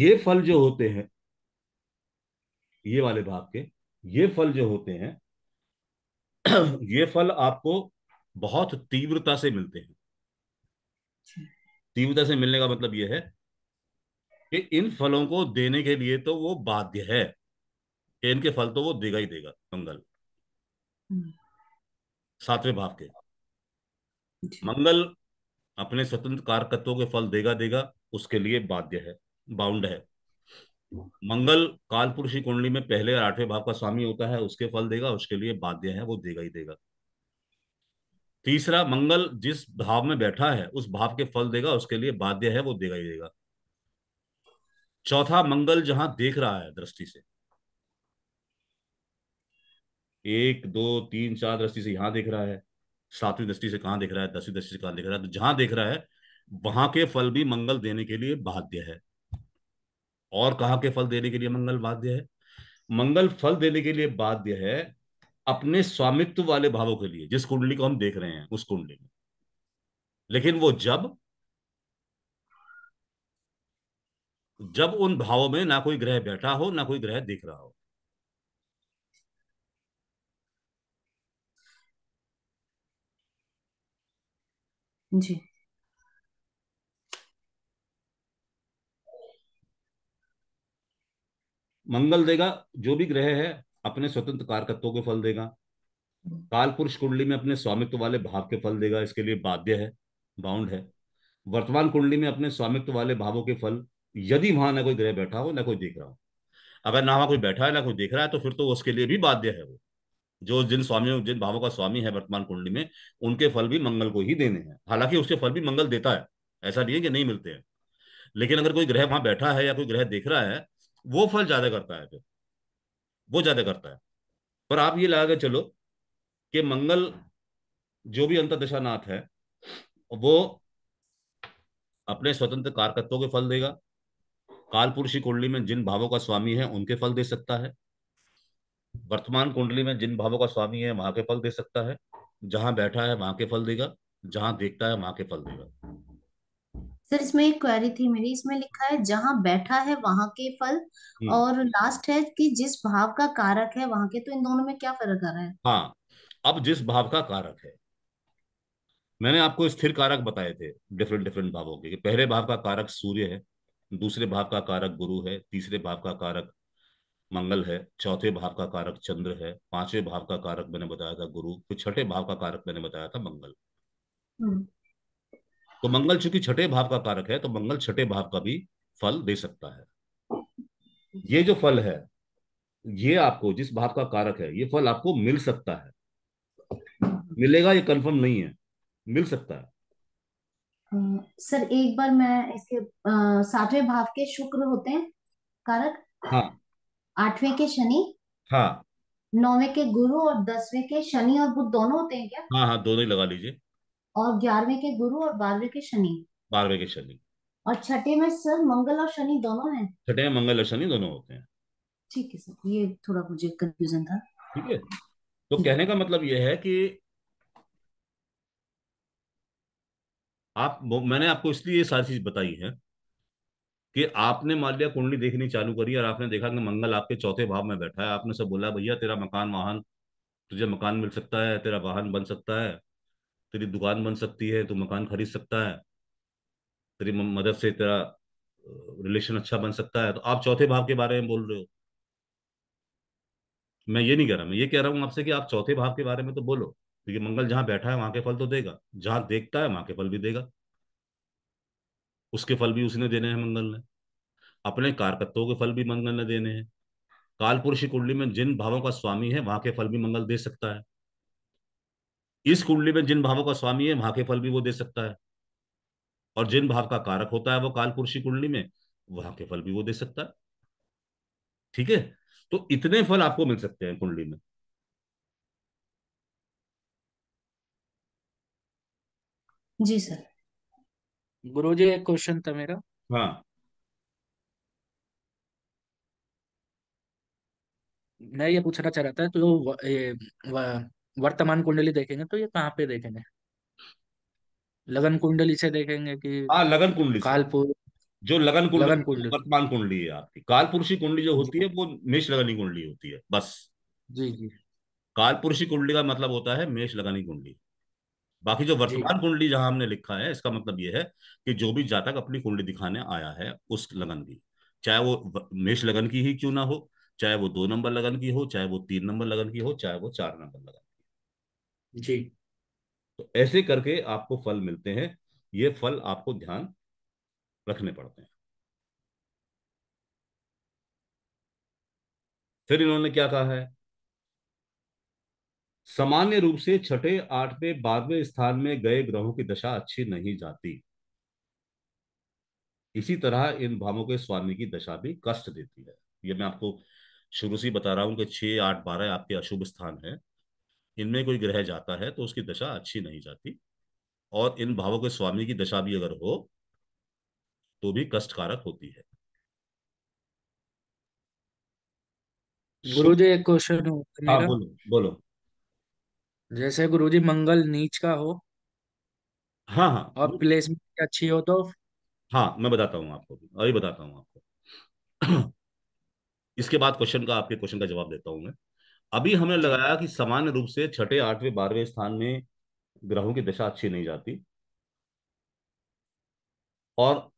ये फल जो होते हैं ये वाले भाव के ये फल जो होते हैं ये फल आपको बहुत तीव्रता से मिलते हैं अच्छा। तीव्रता से मिलने का मतलब यह है कि इन फलों को देने के लिए तो वो बाध्य है इनके फल तो वो देगा ही देगा मंगल हम्म। सातवें भाव के मंगल अपने स्वतंत्र कारकत्वों के फल देगा देगा उसके लिए बाध्य है बाउंड है मंगल कालपुरुषी कुंडली में पहले और आठवें भाव का स्वामी होता है उसके फल देगा उसके लिए बाध्य है वो देगा ही देगा तीसरा मंगल जिस भाव में बैठा है उस भाव के फल देगा उसके लिए बाध्य है वो देगा ही देगा चौथा मंगल जहां देख रहा है दृष्टि से एक दो तीन चार दृष्टि से यहां देख रहा है सातवीं दृष्टि से कहां देख रहा है दसवीं दृष्टि से कहां देख रहा है तो जहां देख रहा है वहां के फल भी मंगल देने के लिए बाध्य है और कहा के फल देने के लिए मंगल बाध्य है मंगल फल देने के लिए बाध्य है अपने स्वामित्व वाले भावों के लिए जिस कुंडली को हम देख रहे हैं उस कुंडली में लेकिन वो जब जब उन भावों में ना कोई ग्रह बैठा हो ना कोई ग्रह दिख रहा हो जी मंगल देगा जो भी ग्रह है अपने स्वतंत्र कारकत्व के फल देगा काल पुरुष कुंडली में अपने स्वामित्व वाले भाव के फल देगा इसके लिए बाध्य है बाउंड है वर्तमान कुंडली में अपने स्वामित्व वाले भावों के फल यदि वहां ना कोई ग्रह बैठा हो ना कोई देख रहा हो अगर ना वहां कोई बैठा है ना कोई देख रहा है तो फिर तो उसके लिए भी बाध्य है वो जो जिन स्वामियों जिन भावों का स्वामी है वर्तमान कुंडली में उनके फल भी मंगल को ही देने हैं हालांकि उसके फल भी मंगल देता है ऐसा नहीं है कि नहीं मिलते हैं लेकिन अगर कोई ग्रह वहां बैठा है या कोई ग्रह देख रहा है वो फल ज्यादा करता है फिर वो ज्यादा करता है पर आप ये लगा के चलो कि मंगल जो भी अंतरदशानाथ है वो अपने स्वतंत्र कारकत्वों के फल देगा कालपुरुषी कुंडली में जिन भावों का स्वामी है उनके फल दे सकता है वर्तमान कुंडली में जिन भावों का स्वामी है वहां के फल दे सकता है जहां बैठा है वहां के फल देगा जहां देखता है वहां के फल देगा सर इसमें एक क्वेरी थी मेरी इसमें लिखा है जहां बैठा है वहां के फल हम्म। और लास्ट है कि जिस भाव का कारक है वहां के तो इन दोनों में क्या फर्क आ रहा है हाँ अब जिस भाव का कारक है मैंने आपको स्थिर कारक बताए थे डिफरेंट डिफरेंट भावों के पहले भाव का कारक सूर्य है दूसरे भाव का कारक गुरु है तीसरे भाव का कारक मंगल है चौथे भाव का कारक चंद्र है पांचवे भाव का कारक मैंने बताया था गुरु फिर छठे भाव का कारक मैंने बताया था मंगल हम्म। तो मंगल चूंकि छठे भाव का कारक है तो मंगल छठे भाव का भी फल दे सकता है ये जो फल है ये आपको जिस भाव का कारक है ये फल आपको मिल सकता है मिलेगा ये कंफर्म नहीं है मिल सकता है सर एक बार मैं इसके सातवें भाव के शुक्र होते हैं कारक हाँ आठवें के शनि हाँ नौवे के गुरु और दसवें के शनि और बुद्ध दोनों होते हैं क्या हाँ हाँ दोनों ही लगा लीजिए और ग्यारहवें के गुरु और बारहवें के शनि बारहवें के शनि और छठे में सर मंगल और शनि दोनों हैं छठे में मंगल और शनि दोनों होते हैं ठीक है सर ये थोड़ा मुझे कंफ्यूजन था ठीक है तो कहने का मतलब यह है कि आप मैंने आपको इसलिए ये सारी चीज बताई है कि आपने मान लिया कुंडली देखनी चालू करी और आपने देखा कि मंगल आपके चौथे भाव में बैठा है आपने सब बोला भैया तेरा मकान वाहन तुझे मकान मिल सकता है तेरा वाहन बन सकता है तेरी दुकान बन सकती है तू मकान खरीद सकता है तेरी मदद से तेरा रिलेशन अच्छा बन सकता है तो आप चौथे भाव के बारे में बोल रहे हो मैं ये नहीं कह रहा मैं ये कह रहा हूँ आपसे कि आप चौथे भाव के बारे में तो बोलो तो ये मंगल जहां बैठा है वहां के फल तो देगा जहां देखता है वहां के फल भी देगा उसके फल भी उसने देने हैं मंगल ने अपने कारकत्वों के फल भी मंगल ने देने हैं कालपुरुषी कुंडली में जिन भावों का स्वामी है वहां के फल भी मंगल दे सकता है इस कुंडली में जिन भावों का स्वामी है वहां के फल भी वो दे सकता है और जिन भाव का कारक होता है वो कालपुरुषी कुंडली में वहां के फल भी वो दे सकता है ठीक है तो इतने फल आपको मिल सकते हैं कुंडली में जी सर गुरु जी एक क्वेश्चन था मेरा हाँ मैं ये पूछना चाह रहा था तो व, व, वर्तमान कुंडली देखेंगे तो ये कहाँ पे देखेंगे लगन कुंडली से देखेंगे कि हाँ लगन कुंडली कालपुर जो लगन कुंडली लगन कुंडली वर्तमान कुंडली है आपकी कालपुरुषी कुंडली जो होती है वो मेष लगनी कुंडली होती है बस जी जी कालपुरुषी कुंडली का मतलब होता है मेष लगनी कुंडली बाकी जो वर्तमान कुंडली जहां हमने लिखा है इसका मतलब यह है कि जो भी जातक अपनी कुंडली दिखाने आया है उस लगन की चाहे वो मेष लगन की ही क्यों ना हो चाहे वो दो नंबर लगन की हो चाहे वो तीन नंबर लगन की हो चाहे वो चार नंबर लगन की जी तो ऐसे करके आपको फल मिलते हैं ये फल आपको ध्यान रखने पड़ते हैं फिर इन्होंने क्या कहा है सामान्य रूप से छठे आठवें बारहवें स्थान में गए ग्रहों की दशा अच्छी नहीं जाती इसी तरह इन भावों के स्वामी की दशा भी कष्ट देती है ये मैं आपको शुरू से बता रहा हूं कि छह आठ बारह आपके अशुभ स्थान है इनमें कोई ग्रह जाता है तो उसकी दशा अच्छी नहीं जाती और इन भावों के स्वामी की दशा भी अगर हो तो भी कष्टकारक होती है गुरु जी एक क्वेश्चन हाँ, बोलो बोलो जैसे गुरुजी मंगल नीच का हो हाँ हाँ और प्लेसमेंट अच्छी हो तो हाँ मैं बताता हूँ आपको अभी बताता हूँ आपको इसके बाद क्वेश्चन का आपके क्वेश्चन का जवाब देता हूँ मैं अभी हमने लगाया कि सामान्य रूप से छठे आठवें बारहवें स्थान में ग्रहों की दशा अच्छी नहीं जाती और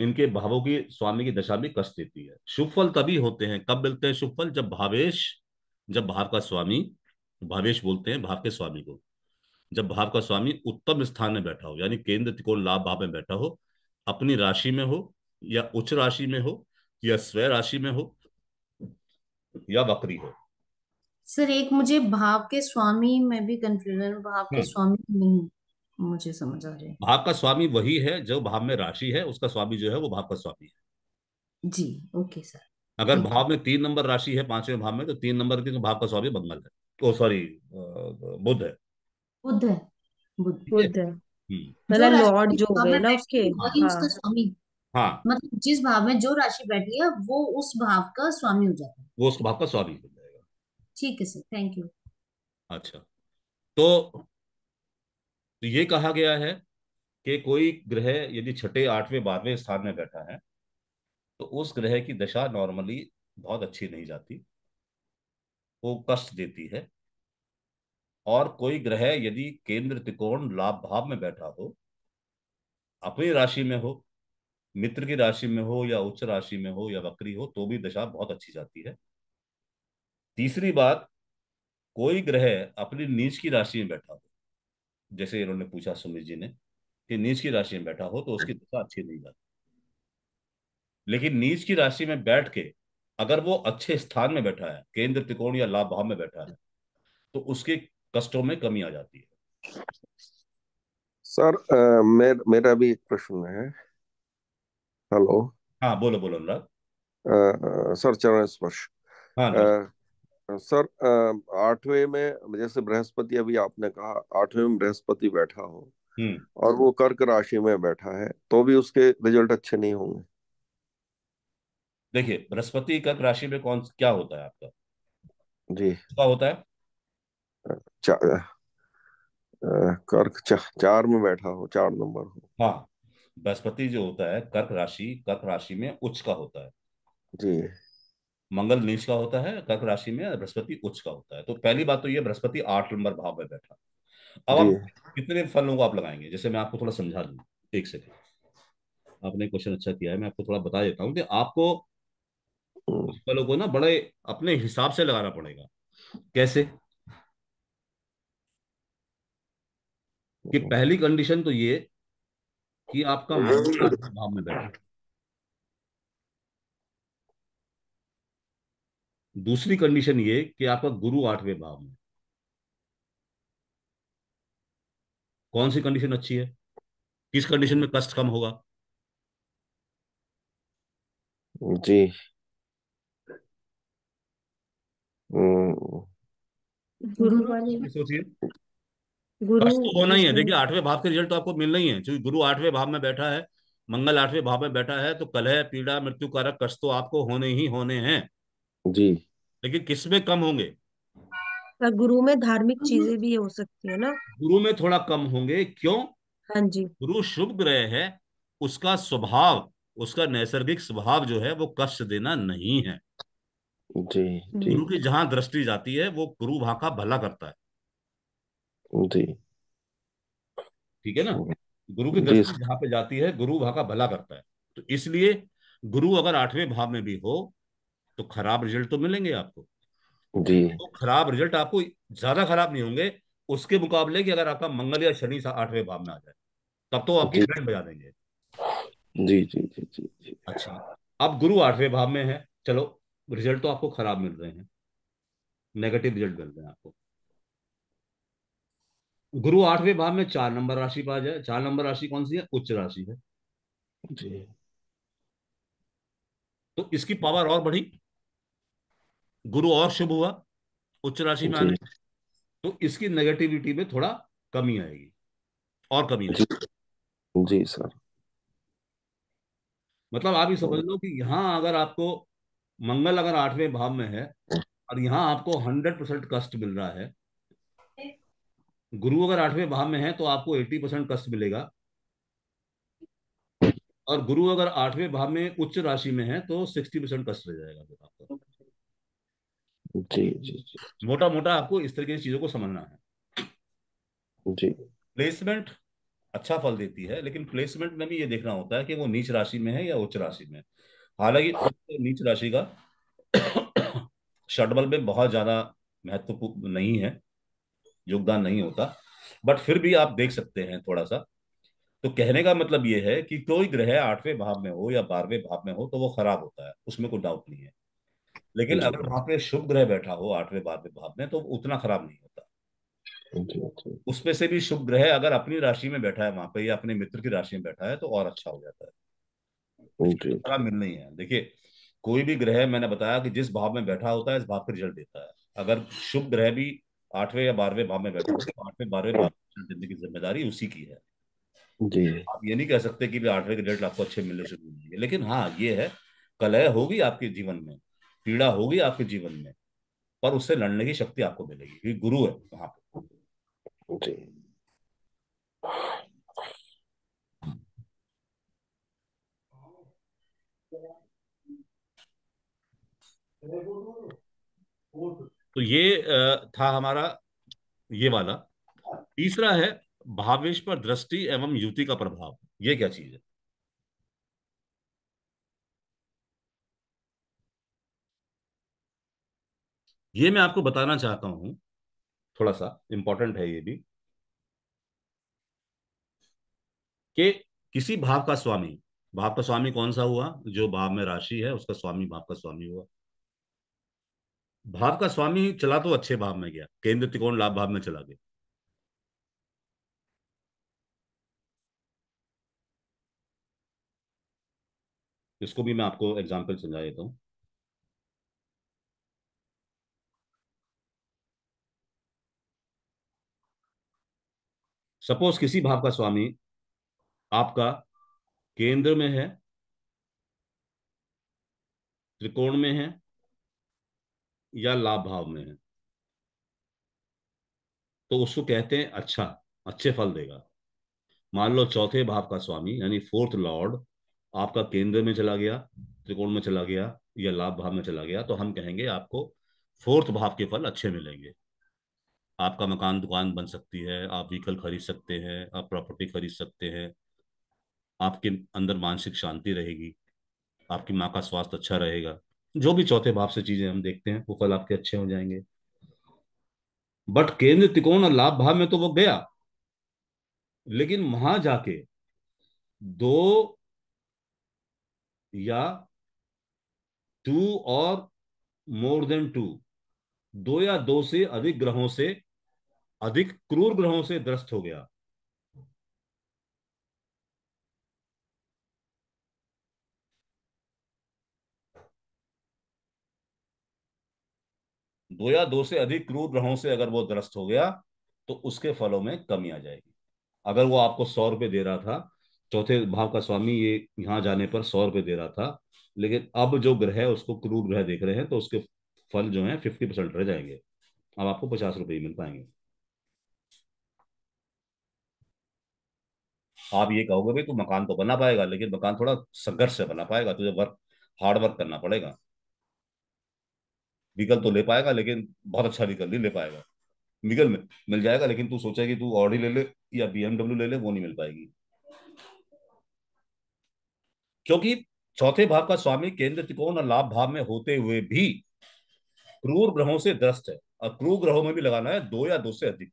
इनके भावों की स्वामी की दशा भी कष्ट देती है शुभ फल तभी होते हैं कब मिलते हैं शुभ फल जब भावेश जब भाव का स्वामी भावेश बोलते हैं भाव के स्वामी को जब भाव का स्वामी उत्तम स्थान में बैठा हो यानी केंद्र त्रिकोण लाभ भाव में बैठा हो अपनी राशि में हो या उच्च राशि में हो या स्व राशि में हो या बकरी हो सर एक मुझे भाव के स्वामी में भी कंफ्यूजन भाव के हम्म। स्वामी नहीं मुझे समझ आ रहा है भाव का स्वामी वही है जो भाव में राशि है उसका स्वामी जो है वो भाव का स्वामी है जी ओके सर अगर भाव में तीन नंबर राशि है पांचवें भाव में तो तीन नंबर के तो भाव का स्वामी मंगल है ओ सॉरी बुद्ध है बुद्ध है बुद्ध बुद्ध है हम्म। मतलब लॉर्ड जो हो गए ना उसके हाँ उसका स्वामी हाँ मतलब जिस भाव में जो राशि बैठी है वो उस भाव का स्वामी हो जाता है वो उस भाव का स्वामी हो जाएगा ठीक है सर थैंक यू अच्छा तो तो ये कहा गया है कि कोई ग्रह यदि छठे आठवें बारहवें स्थान में बैठा है तो उस ग्रह की दशा नॉर्मली बहुत अच्छी नहीं जाती को कष्ट देती है और कोई ग्रह यदि केंद्र त्रिकोण लाभ भाव में बैठा हो अपनी राशि में हो मित्र की राशि में हो या उच्च राशि में हो या वक्री हो तो भी दशा बहुत अच्छी जाती है तीसरी बात कोई ग्रह अपनी नीच की राशि में बैठा हो जैसे इन्होंने पूछा सुमित जी ने कि नीच की राशि में बैठा हो तो उसकी दशा अच्छी नहीं जाती लेकिन नीच की राशि में बैठ के अगर वो अच्छे स्थान में बैठा है केंद्र त्रिकोण या लाभ भाव में बैठा है तो उसके कष्टों में कमी आ जाती है सर आ, मेर, मेरा भी एक प्रश्न है हेलो हाँ बोलो बोलो अनुराग सर चरण स्पर्श हाँ सर आठवें में जैसे बृहस्पति अभी आपने कहा आठवें में बृहस्पति बैठा हो हम्म। और वो कर्क राशि में बैठा है तो भी उसके रिजल्ट अच्छे नहीं होंगे देखिए बृहस्पति कर्क राशि में कौन क्या होता है आपका जी क्या होता है कर्क चा, चार में बैठा हो चार नंबर हो हाँ बृहस्पति जो होता है कर्क राशि कर्क राशि में उच्च का होता है जी मंगल नीच का होता है कर्क राशि में बृहस्पति उच्च का होता है तो पहली बात तो ये बृहस्पति आठ नंबर भाव में बैठा अब आप कितने फलों को आप लगाएंगे जैसे मैं आपको थोड़ा समझा दू एक सेकेंड आपने क्वेश्चन अच्छा किया है मैं आपको थोड़ा बता देता हूँ कि आपको फलों हम्म। को ना बड़े अपने हिसाब से लगाना पड़ेगा कैसे कि हम्म। पहली कंडीशन तो ये कि आपका मन हम्म। भाव में बैठे दूसरी कंडीशन ये कि आपका गुरु आठवें भाव में कौन सी कंडीशन अच्छी है किस कंडीशन में कष्ट कम होगा जी गुरु वाली सोचिए गुरु तो होना ही है देखिए आठवें भाव के रिजल्ट तो आपको मिलना ही है क्योंकि गुरु आठवें भाव में बैठा है मंगल आठवें भाव में बैठा है तो कलह पीड़ा मृत्यु कारक कष्ट तो आपको होने ही होने हैं जी लेकिन किसमें कम होंगे गुरु में धार्मिक चीजें भी हो सकती है ना गुरु में थोड़ा कम होंगे क्यों हाँ जी गुरु शुभ ग्रह है उसका स्वभाव उसका नैसर्गिक स्वभाव जो है वो कष्ट देना नहीं है जी जी गुरु की जहां दृष्टि जाती है वो गुरु वहां का भला करता है जी ठीक है ना गुरु की दृष्टि जहां पे जाती है गुरु वहां का भला करता है तो इसलिए गुरु अगर आठवें भाव में भी हो तो खराब रिजल्ट तो मिलेंगे आपको जी तो खराब रिजल्ट आपको ज्यादा खराब नहीं होंगे उसके मुकाबले कि अगर आपका मंगल या शनि आठवें भाव में आ जाए तब तो आपकी ट्रेन बजा देंगे जी जी जी जी अच्छा अब गुरु आठवें भाव में है चलो रिजल्ट तो आपको खराब मिल रहे हैं नेगेटिव रिजल्ट मिल रहे हैं आपको गुरु आठवें भाव में चार नंबर राशि पर आ जाए चार नंबर राशि कौन सी है उच्च राशि है जी तो इसकी पावर और बढ़ी गुरु और शुभ हुआ उच्च राशि में आने तो इसकी नेगेटिविटी में थोड़ा कमी आएगी और कमी आएगी जी सर मतलब आप ये समझ लो कि यहां अगर आपको मंगल अगर आठवें भाव में है और यहाँ आपको हंड्रेड परसेंट कष्ट मिल रहा है गुरु अगर आठवें भाव में है तो आपको एट्टी परसेंट कष्ट मिलेगा और गुरु अगर आठवें भाव में उच्च राशि में है तो सिक्सटी परसेंट कष्ट रह जाएगा फिर आपको मोटा मोटा आपको इस तरीके की चीजों को समझना है प्लेसमेंट अच्छा फल देती है लेकिन प्लेसमेंट में भी ये देखना होता है कि वो नीच राशि में है या उच्च राशि में है हालांकि नीच राशि का षटबल में बहुत ज्यादा महत्वपूर्ण नहीं है योगदान नहीं होता बट फिर भी आप देख सकते हैं थोड़ा सा तो कहने का मतलब यह है कि कोई ग्रह आठवें भाव में हो या बारहवें भाव में हो तो वो खराब होता है उसमें कोई डाउट नहीं है लेकिन अगर वहां पे शुभ ग्रह बैठा हो आठवें बारहवें भाव में तो उतना खराब नहीं होता उसमें से भी शुभ ग्रह अगर अपनी राशि में बैठा है वहां पे या अपने मित्र की राशि में बैठा है तो और अच्छा हो जाता है okay. मिल नहीं है देखिए कोई भी ग्रह मैंने बताया कि जिस भाव में बैठा होता है इस भाव का रिजल्ट देता है अगर शुभ ग्रह भी आठवें या बारहवें भाव में बैठा होता है तो आठवें बारहवें भाव देने की जिम्मेदारी उसी की है जी आप ये नहीं कह सकते कि आठवें के रिजल्ट आपको अच्छे मिलने शुरू होंगे लेकिन हाँ ये है कलह होगी आपके जीवन में पीड़ा होगी आपके जीवन में पर उससे लड़ने की शक्ति आपको मिलेगी क्योंकि गुरु है वहां पर जी तो ये था हमारा ये वाला तीसरा है भावेश पर दृष्टि एवं युति का प्रभाव ये क्या चीज है ये मैं आपको बताना चाहता हूं थोड़ा सा इंपॉर्टेंट है ये भी कि किसी भाव का स्वामी भाव का स्वामी कौन सा हुआ जो भाव में राशि है उसका स्वामी भाव का स्वामी हुआ भाव का स्वामी चला तो अच्छे भाव में गया केंद्र त्रिकोण लाभ भाव में चला गया इसको भी मैं आपको एग्जाम्पल समझा देता हूं सपोज किसी भाव का स्वामी आपका केंद्र में है त्रिकोण में है या लाभ भाव में है तो उसको कहते हैं अच्छा अच्छे फल देगा मान लो चौथे भाव का स्वामी यानी फोर्थ लॉर्ड आपका केंद्र में चला गया त्रिकोण में चला गया या लाभ भाव में चला गया तो हम कहेंगे आपको फोर्थ भाव के फल अच्छे मिलेंगे आपका मकान दुकान बन सकती है आप व्हीकल खरीद सकते हैं आप प्रॉपर्टी खरीद सकते हैं आपके अंदर मानसिक शांति रहेगी आपकी माँ का स्वास्थ्य अच्छा रहेगा जो भी चौथे भाव से चीजें हम देखते हैं वो फल आपके अच्छे हो जाएंगे बट केंद्र त्रिकोण और लाभ भाव में तो वो गया लेकिन वहां जाके दो या टू और मोर देन टू दो या दो से अधिक ग्रहों से अधिक क्रूर ग्रहों से ग्रस्त हो गया दो या दो से अधिक क्रूर ग्रहों से अगर वो ग्रस्त हो गया तो उसके फलों में कमी आ जाएगी अगर वो आपको सौ रुपये दे रहा था चौथे भाव का स्वामी ये यहाँ जाने पर सौ रुपये दे रहा था लेकिन अब जो ग्रह है उसको क्रूर ग्रह देख रहे हैं तो उसके फल जो है फिफ्टी परसेंट रह जाएंगे अब आपको पचास रुपये मिल पाएंगे आप ये कहोगे भाई तू मकान तो बना पाएगा लेकिन मकान थोड़ा संघर्ष से बना पाएगा तुझे वर्क हार्ड वर्क करना पड़ेगा विकल तो ले पाएगा लेकिन बहुत अच्छा विकल नहीं ले पाएगा विकल में मिल जाएगा लेकिन तू सोचा कि तू ऑडी ले ले या बीएमडब्ल्यू ले ले वो नहीं मिल पाएगी क्योंकि चौथे भाव का स्वामी केंद्र त्रिकोण और लाभ भाव में होते हुए भी क्रूर ग्रहों से दृष्ट है और क्रूर ग्रहों में भी लगाना है दो या दो से अधिक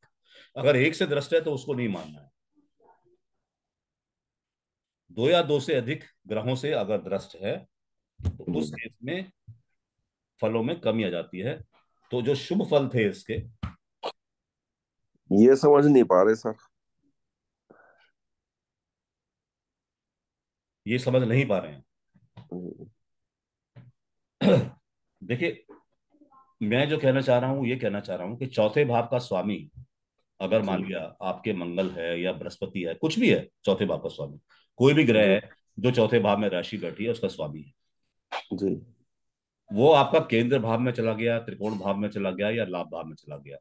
अगर एक से दृष्ट है तो उसको नहीं मानना है दो या दो से अधिक ग्रहों से अगर दृष्ट है तो उस हम्म। केस में फलों में कमी आ जाती है तो जो शुभ फल थे इसके ये समझ नहीं पा रहे सर ये समझ नहीं पा रहे हैं हम्म। देखिए मैं जो कहना चाह रहा हूं ये कहना चाह रहा हूं कि चौथे भाव का स्वामी अगर मान लिया आपके मंगल है या बृहस्पति है कुछ भी है चौथे भाव का स्वामी कोई भी ग्रह है जो चौथे भाव में राशि बैठी है उसका स्वामी है जी वो आपका केंद्र भाव में चला गया त्रिकोण भाव में चला गया या लाभ भाव में चला गया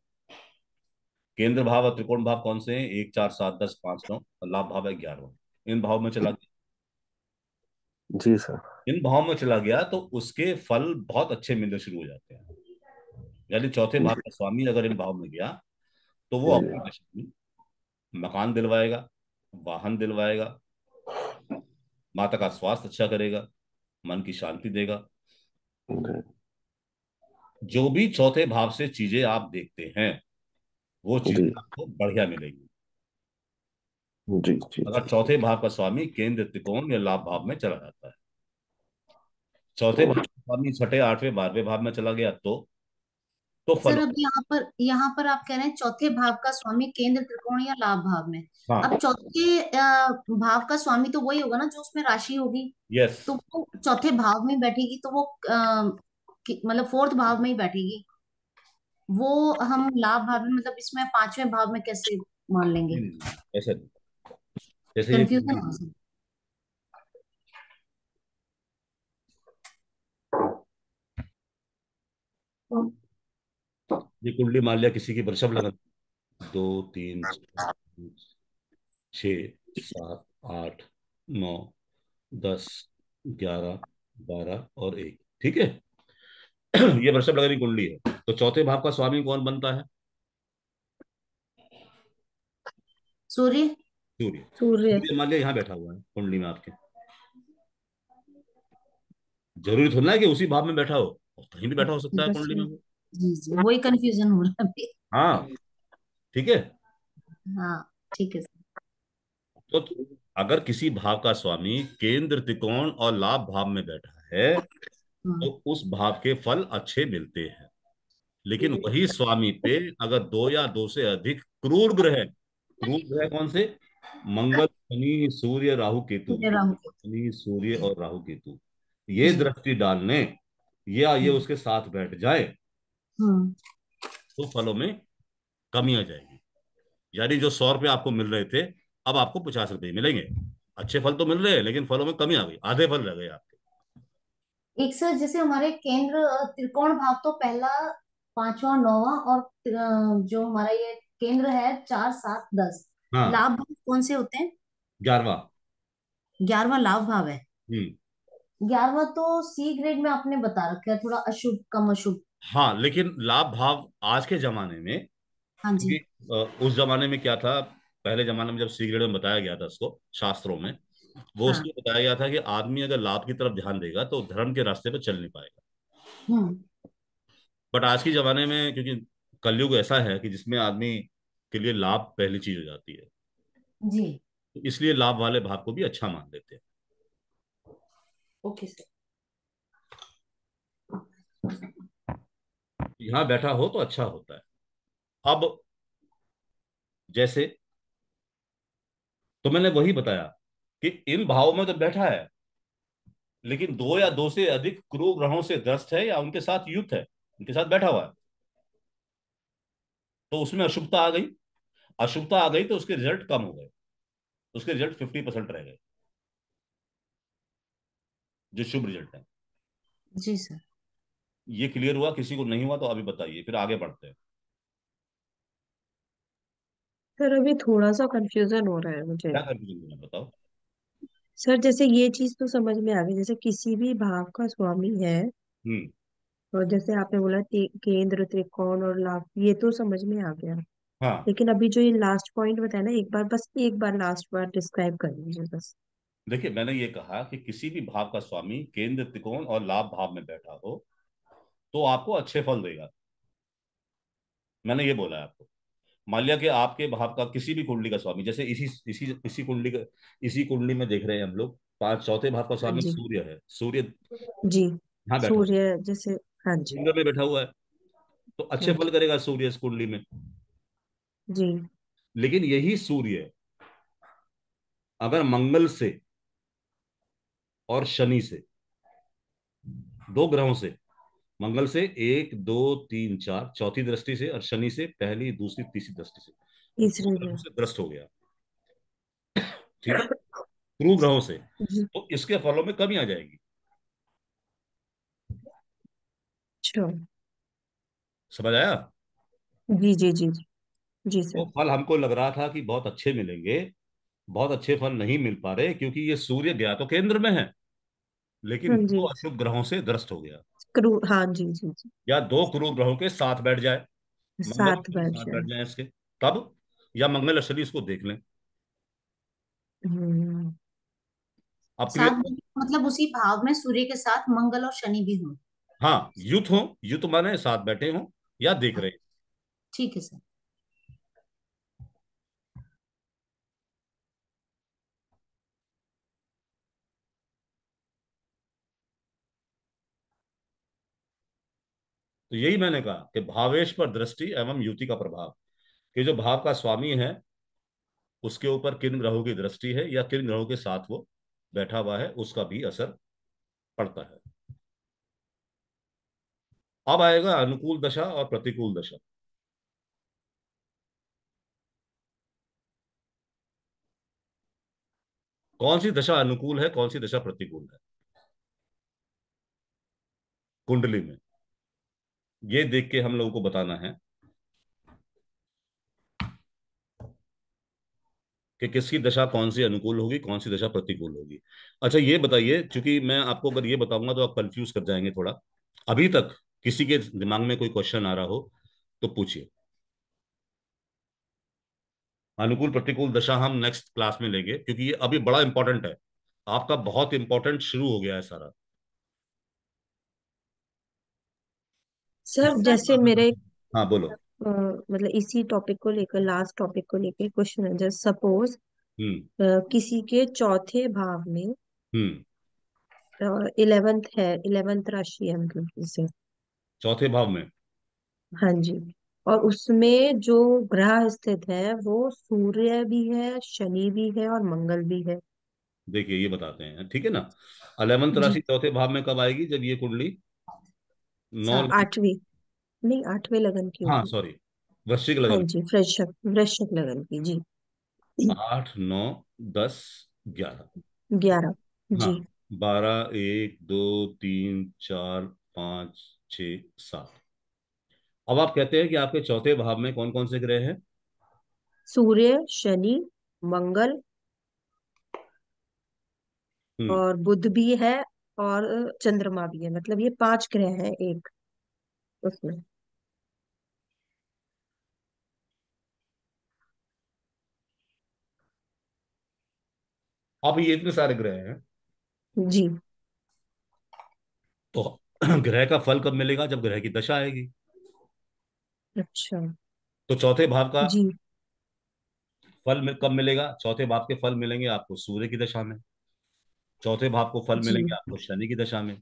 केंद्र भाव और त्रिकोण भाव कौन से हैं एक चार सात दस पांच नौ और लाभ भाव है ग्यारह इन भाव में चला गया जी सर इन भाव में चला गया तो उसके फल बहुत अच्छे मिलने शुरू हो जाते हैं यानी चौथे भाव का स्वामी अगर इन भाव में गया तो वो अपने मकान दिलवाएगा वाहन दिलवाएगा माता का स्वास्थ्य अच्छा करेगा मन की शांति देगा जो भी चौथे भाव से चीजें आप देखते हैं वो चीज आपको बढ़िया मिलेगी जी, जी, अगर चौथे भाव का स्वामी केंद्र त्रिकोण या लाभ भाव में चला जाता है चौथे तो भाव का स्वामी छठे आठवें बारहवें भाव में चला गया तो तो फल यहाँ पर यहाँ पर आप कह रहे हैं चौथे भाव का स्वामी केंद्र त्रिकोण या लाभ भाव में हाँ अब चौथे भाव का स्वामी तो वही होगा ना जो उसमें राशि होगी यस तो वो चौथे भाव में बैठेगी तो वो मतलब फोर्थ भाव में ही बैठेगी वो हम लाभ भाव में मतलब इसमें पांचवें भाव में कैसे मान लेंगे ऐसा जैसे कंफ्यूजन ये कुंडली मान लिया किसी की वृषभ लगन दो तीन छ सात आठ नौ दस ग्यारह बारह और एक ठीक है ये वृषभ लगन की कुंडली है तो चौथे भाव का स्वामी कौन बनता है सूर्य सूर्य सूर्य मान लिया यहाँ बैठा हुआ है कुंडली में आपके जरूरी थोड़ा ना कि उसी भाव में बैठा हो कहीं भी बैठा हो सकता है कुंडली में जी वही कंफ्यूजन हो रहा है हाँ ठीक है हाँ ठीक है तो, तो अगर किसी भाव का स्वामी केंद्र त्रिकोण और लाभ भाव में बैठा है हाँ। तो उस भाव के फल अच्छे मिलते हैं लेकिन वही स्वामी पे अगर दो या दो से अधिक क्रूर ग्रह क्रूर ग्रह कौन से मंगल शनि सूर्य राहु केतु शनि सूर्य और राहु केतु ये दृष्टि डालने या ये हाँ। उसके साथ बैठ जाए तो फलों में कमी आ जाएगी यानी जो सौ रुपये आपको मिल रहे थे अब आपको पचास रुपये मिलेंगे अच्छे फल तो मिल रहे हैं लेकिन फलों में कमी आ गई आधे फल रह गए आपके एक सर जैसे हमारे केंद्र त्रिकोण भाग तो पहला पांचवा नौवा और जो हमारा ये केंद्र है चार सात दस हाँ। लाभ भाव कौन से होते हैं ग्यारहवा ग्यारवा लाभ भाव है हम्म। ग्यारवा तो सी ग्रेड में आपने बता रखा है थोड़ा अशुभ कम अशुभ हाँ लेकिन लाभ भाव आज के जमाने में हाँ जी उस जमाने में क्या था पहले जमाने में जब सी में बताया गया था उसको शास्त्रों में वो हाँ। उसमें बताया गया था कि आदमी अगर लाभ की तरफ ध्यान देगा तो धर्म के रास्ते पर चल नहीं पाएगा हम्म। बट आज के जमाने में क्योंकि कलयुग ऐसा है कि जिसमें आदमी के लिए लाभ पहली चीज हो जाती है जी तो इसलिए लाभ वाले भाव को भी अच्छा मान लेते हैं ओके सर यहां बैठा हो तो अच्छा होता है अब जैसे तो मैंने वही बताया कि इन भावों में तो बैठा है लेकिन दो या दो से अधिक क्रू ग्रहों से ग्रस्त है या उनके साथ युक्त है उनके साथ बैठा हुआ है तो उसमें अशुभता आ गई अशुभता आ गई तो उसके रिजल्ट कम हो गए उसके रिजल्ट फिफ्टी परसेंट रह गए जो शुभ रिजल्ट है जी सर ये क्लियर हुआ किसी को नहीं हुआ तो अभी बताइए फिर आगे बढ़ते हैं सर अभी थोड़ा सा कंफ्यूजन हो रहा है मुझे क्या बताओ सर जैसे ये चीज तो समझ में आ गई जैसे किसी भी भाव का स्वामी है हम्म और जैसे आपने बोला केंद्र त्रिकोण और लाभ ये तो समझ में आ गया हाँ लेकिन अभी जो ये लास्ट पॉइंट बताया ना एक बार बस एक बार लास्ट बार डिस्क्राइब कर लीजिए बस देखिए मैंने ये कहा कि किसी भी भाव का स्वामी केंद्र त्रिकोण और लाभ भाव में बैठा हो तो आपको अच्छे फल देगा मैंने ये बोला है आपको मान लिया कि आपके भाव का किसी भी कुंडली का स्वामी जैसे इसी इसी इसी कुंडली का इसी कुंडली में देख रहे हैं हम लोग पांच चौथे भाव का स्वामी सूर्य है सूर्य जी हाँ सूर्य जैसे हाँ जी सूर्य में बैठा हुआ है तो अच्छे हाँ फल करेगा सूर्य इस कुंडली में जी लेकिन यही सूर्य अगर मंगल से और शनि से दो ग्रहों से मंगल से एक दो तीन चार चौथी दृष्टि से और शनि से पहली दूसरी तीसरी दृष्टि से भ्रष्ट तो हो गया ठीक है गुरु ग्रहों से तो इसके फलों में कमी आ जाएगी अच्छा। समझ आया जी जी जी जी सर तो फल हमको लग रहा था कि बहुत अच्छे मिलेंगे बहुत अच्छे फल नहीं मिल पा रहे क्योंकि ये सूर्य गया तो केंद्र में है लेकिन हाँ वो अशुभ ग्रहों से ग्रस्त हो गया क्रू हाँ जी जी जी या दो क्रू ग्रहों के साथ बैठ जाए साथ बैठ जाए।, बैठ जाए इसके तब या मंगल अशरी इसको देख लें हम्म। मतलब उसी भाव में सूर्य के साथ मंगल और शनि भी हो हाँ युद्ध हो युद्ध माने साथ बैठे हो या देख हाँ। रहे ठीक है सर तो यही मैंने कहा कि भावेश पर दृष्टि एवं युति का प्रभाव कि जो भाव का स्वामी है उसके ऊपर किन ग्रहों की दृष्टि है या किन ग्रहों के साथ वो बैठा हुआ है उसका भी असर पड़ता है अब आएगा अनुकूल दशा और प्रतिकूल दशा कौन सी दशा अनुकूल है कौन सी दशा प्रतिकूल है कुंडली में ये देख के हम लोगों को बताना है कि किसकी दशा कौन सी अनुकूल होगी कौन सी दशा प्रतिकूल होगी अच्छा ये बताइए चूंकि मैं आपको अगर ये बताऊंगा तो आप कंफ्यूज कर जाएंगे थोड़ा अभी तक किसी के दिमाग में कोई क्वेश्चन आ रहा हो तो पूछिए अनुकूल प्रतिकूल दशा हम नेक्स्ट क्लास में लेंगे क्योंकि ये अभी बड़ा इंपॉर्टेंट है आपका बहुत इंपॉर्टेंट शुरू हो गया है सारा सर जैसे मेरे हाँ बोलो मतलब इसी टॉपिक को लेकर लास्ट टॉपिक को लेकर क्वेश्चन है जैसे सपोज हम्म। किसी के चौथे भाव में इलेवेंथ हम्म। है इलेवेंथ राशि है मतलब जैसे चौथे भाव में हाँ जी और उसमें जो ग्रह स्थित है वो सूर्य भी है शनि भी है और मंगल भी है देखिए ये बताते हैं ठीक है ना अलेवंथ राशि चौथे भाव में कब आएगी जब ये कुंडली हाँ, नौ आठवीं नहीं आठवें लगन की हाँ सॉरी वृश्चिक लगन हाँ जी वृश्चिक वृश्चिक लगन की जी आठ नौ दस ग्यारह ग्यारह हाँ, जी बारह एक दो तीन चार पाँच छ सात अब आप कहते हैं कि आपके चौथे भाव में कौन कौन से ग्रह हैं सूर्य शनि मंगल हम्म। और बुध भी है और चंद्रमा भी है मतलब ये पांच ग्रह हैं एक उसमें अब ये इतने सारे ग्रह हैं जी तो ग्रह का फल कब मिलेगा जब ग्रह की दशा आएगी अच्छा तो चौथे भाव का जी फल कब मिलेगा चौथे भाव के फल मिलेंगे आपको सूर्य की दशा में चौथे भाव को फल मिलेंगे आपको शनि की दशा में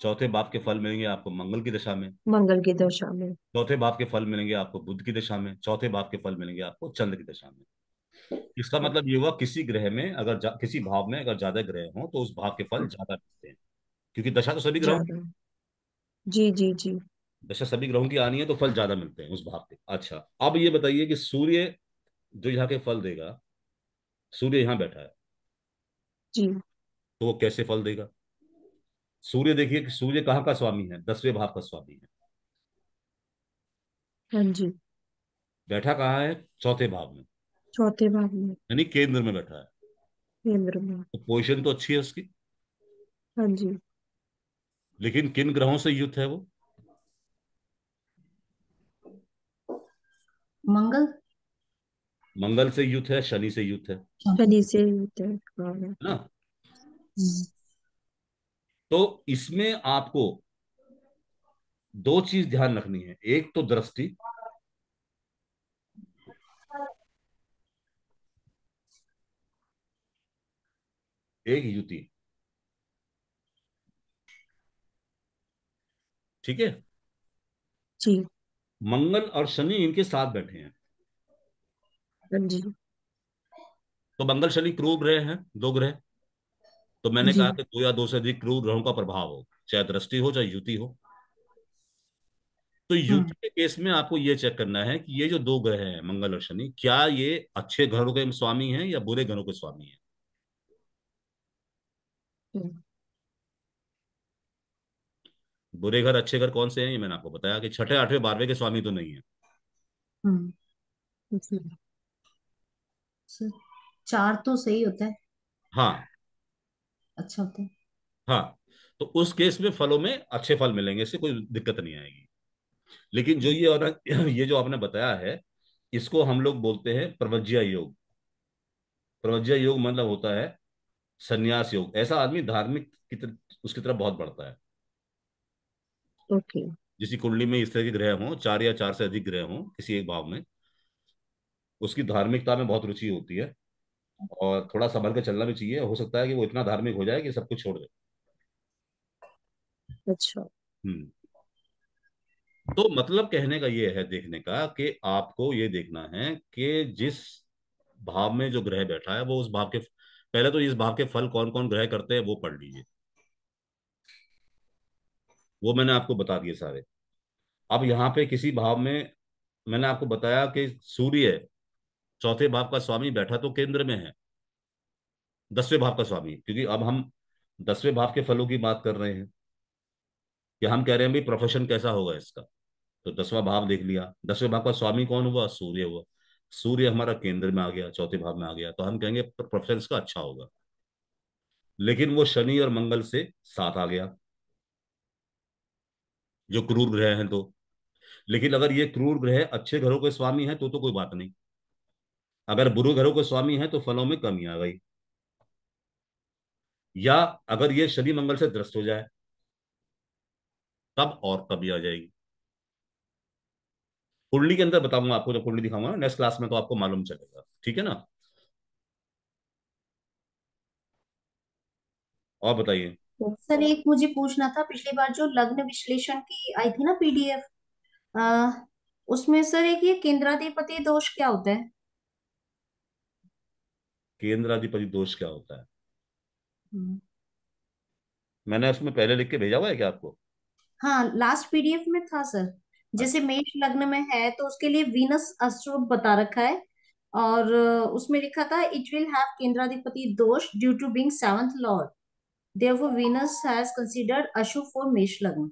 चौथे भाव के फल मिलेंगे आपको मंगल की दशा में मंगल की दशा में चौथे भाव के फल मिलेंगे आपको बुद्ध की दशा में चौथे भाव के फल मिलेंगे आपको चंद्र की दशा में इसका मतलब ये हुआ किसी ग्रह में अगर किसी भाव में अगर ज्यादा ग्रह हो तो उस भाव के फल ज्यादा मिलते हैं क्योंकि दशा तो सभी ग्रहों जी जी जी दशा सभी ग्रहों की आनी है तो फल ज्यादा मिलते हैं उस भाव के अच्छा अब ये बताइए कि सूर्य जो यहाँ के फल देगा सूर्य यहाँ बैठा है जी तो वो कैसे फल देगा सूर्य देखिए कि सूर्य कहाँ का स्वामी है दसवें भाव का स्वामी है हाँ जी बैठा कहाँ है चौथे भाव में चौथे भाव में यानी केंद्र में बैठा है केंद्र में तो पोजिशन तो अच्छी है उसकी हाँ जी लेकिन किन ग्रहों से युद्ध है वो मंगल मंगल से युद्ध है शनि से युद्ध है शनि से युद्ध हाँ। है ना तो इसमें आपको दो चीज ध्यान रखनी है एक तो दृष्टि एक युति ठीक है जी मंगल और शनि इनके साथ बैठे हैं हाँ जी तो मंगल शनि क्रू ग्रह हैं दो ग्रह तो मैंने कहा कि दो या दो से अधिक क्रूर ग्रहों का प्रभाव हो चाहे दृष्टि हो चाहे युति हो तो हम्म। युति के केस में आपको ये चेक करना है कि ये जो दो ग्रह हैं मंगल और शनि क्या ये अच्छे घरों के स्वामी हैं या बुरे घरों के स्वामी हैं हम्म। बुरे घर अच्छे घर कौन से हैं ये मैंने आपको बताया कि छठे आठवें बारहवें के स्वामी तो नहीं है हम्म। चार तो सही होता है हाँ अच्छा होता हाँ तो उस केस में फलों में अच्छे फल मिलेंगे इससे कोई दिक्कत नहीं आएगी लेकिन जो ये और ये जो आपने बताया है इसको हम लोग बोलते हैं प्रवज्ञा योग प्रवज्ञा योग मतलब होता है संन्यास योग ऐसा आदमी धार्मिक की तर, उसकी तरफ बहुत बढ़ता है ओके जिसकी कुंडली में इस तरह के ग्रह हों चार या चार से अधिक ग्रह हों किसी एक भाव में उसकी धार्मिकता में बहुत रुचि होती है और थोड़ा संभल के चलना भी चाहिए हो सकता है कि वो इतना धार्मिक हो जाए कि सब कुछ छोड़ दे अच्छा हम्म तो मतलब कहने का ये है देखने का कि आपको ये देखना है कि जिस भाव में जो ग्रह बैठा है वो उस भाव के पहले तो इस भाव के फल कौन कौन ग्रह करते हैं वो पढ़ लीजिए वो मैंने आपको बता दिए सारे अब यहाँ पे किसी भाव में मैंने आपको बताया कि सूर्य चौथे भाव का स्वामी बैठा तो केंद्र में है दसवें भाव का स्वामी क्योंकि अब हम दसवें भाव के फलों की बात कर रहे हैं कि हम कह रहे हैं भाई प्रोफेशन कैसा होगा इसका तो दसवां भाव देख लिया दसवें भाव का स्वामी कौन हुआ सूर्य हुआ सूर्य हमारा केंद्र में आ गया चौथे भाव में आ गया तो हम कहेंगे प्रोफेशन का अच्छा होगा लेकिन वो शनि और मंगल से साथ आ गया जो क्रूर ग्रह हैं तो लेकिन अगर ये क्रूर ग्रह अच्छे घरों के स्वामी हैं तो तो कोई बात नहीं अगर गुरु घरों के स्वामी है तो फलों में कमी आ गई या अगर ये शनि मंगल से त्रस्त हो जाए तब और कमी आ जाएगी कुंडली के अंदर बताऊंगा आपको जब कुंडली दिखाऊंगा नेक्स्ट क्लास में तो आपको मालूम चलेगा ठीक है ना और बताइए तो सर एक मुझे पूछना था पिछली बार जो लग्न विश्लेषण की आई थी ना पीडीएफ उसमें सर एक ये केंद्राधिपति दोष क्या होता है केंद्राधिपति दोष क्या होता है हम्म। मैंने उसमें पहले लिख के भेजा हुआ है क्या आपको हाँ लास्ट पीडीएफ में था सर जैसे अच्छा। मेष लग्न में है तो उसके लिए वीनस अस्ट्रो बता रखा है और उसमें लिखा था it will have kendradhipati dosh due to being seventh lord therefore Venus has considered ashubh for Mesh lagna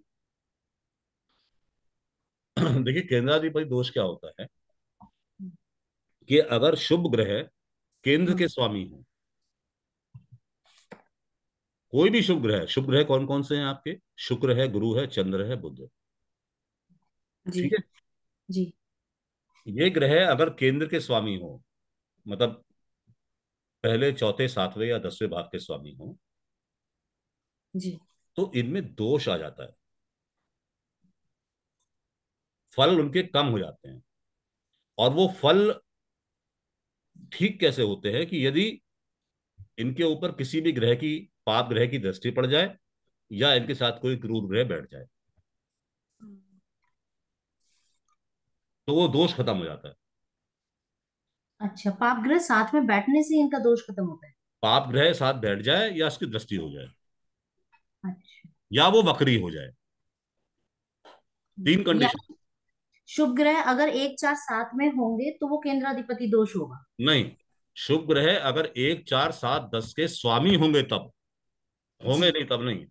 देखिए केंद्राधिपति दोष क्या होता है हम्म। कि अगर शुभ ग्रह केंद्र के हाँ। स्वामी हूं कोई भी शुभ ग्रह शुभ ग्रह कौन कौन से हैं आपके शुक्र है गुरु है चंद्र है बुद्ध ठीक है जी ये ग्रह अगर केंद्र के स्वामी हो मतलब पहले चौथे सातवें या दसवें भाव के स्वामी हो जी तो इनमें दोष आ जाता है फल उनके कम हो जाते हैं और वो फल ठीक कैसे होते हैं कि यदि इनके ऊपर किसी भी ग्रह की पाप ग्रह की दृष्टि पड़ जाए या इनके साथ कोई क्रूर ग्रह बैठ जाए तो वो दोष खत्म हो जाता है अच्छा पाप ग्रह साथ में बैठने से इनका दोष खत्म होता है पाप ग्रह साथ बैठ जाए या उसकी दृष्टि हो जाए अच्छा या वो वक्री हो जाए तीन कंडीशन शुभ ग्रह अगर एक चार सात में होंगे तो वो केंद्राधिपति दोष होगा नहीं शुभ ग्रह अगर एक चार सात दस के स्वामी होंगे तब होंगे नहीं तब नहीं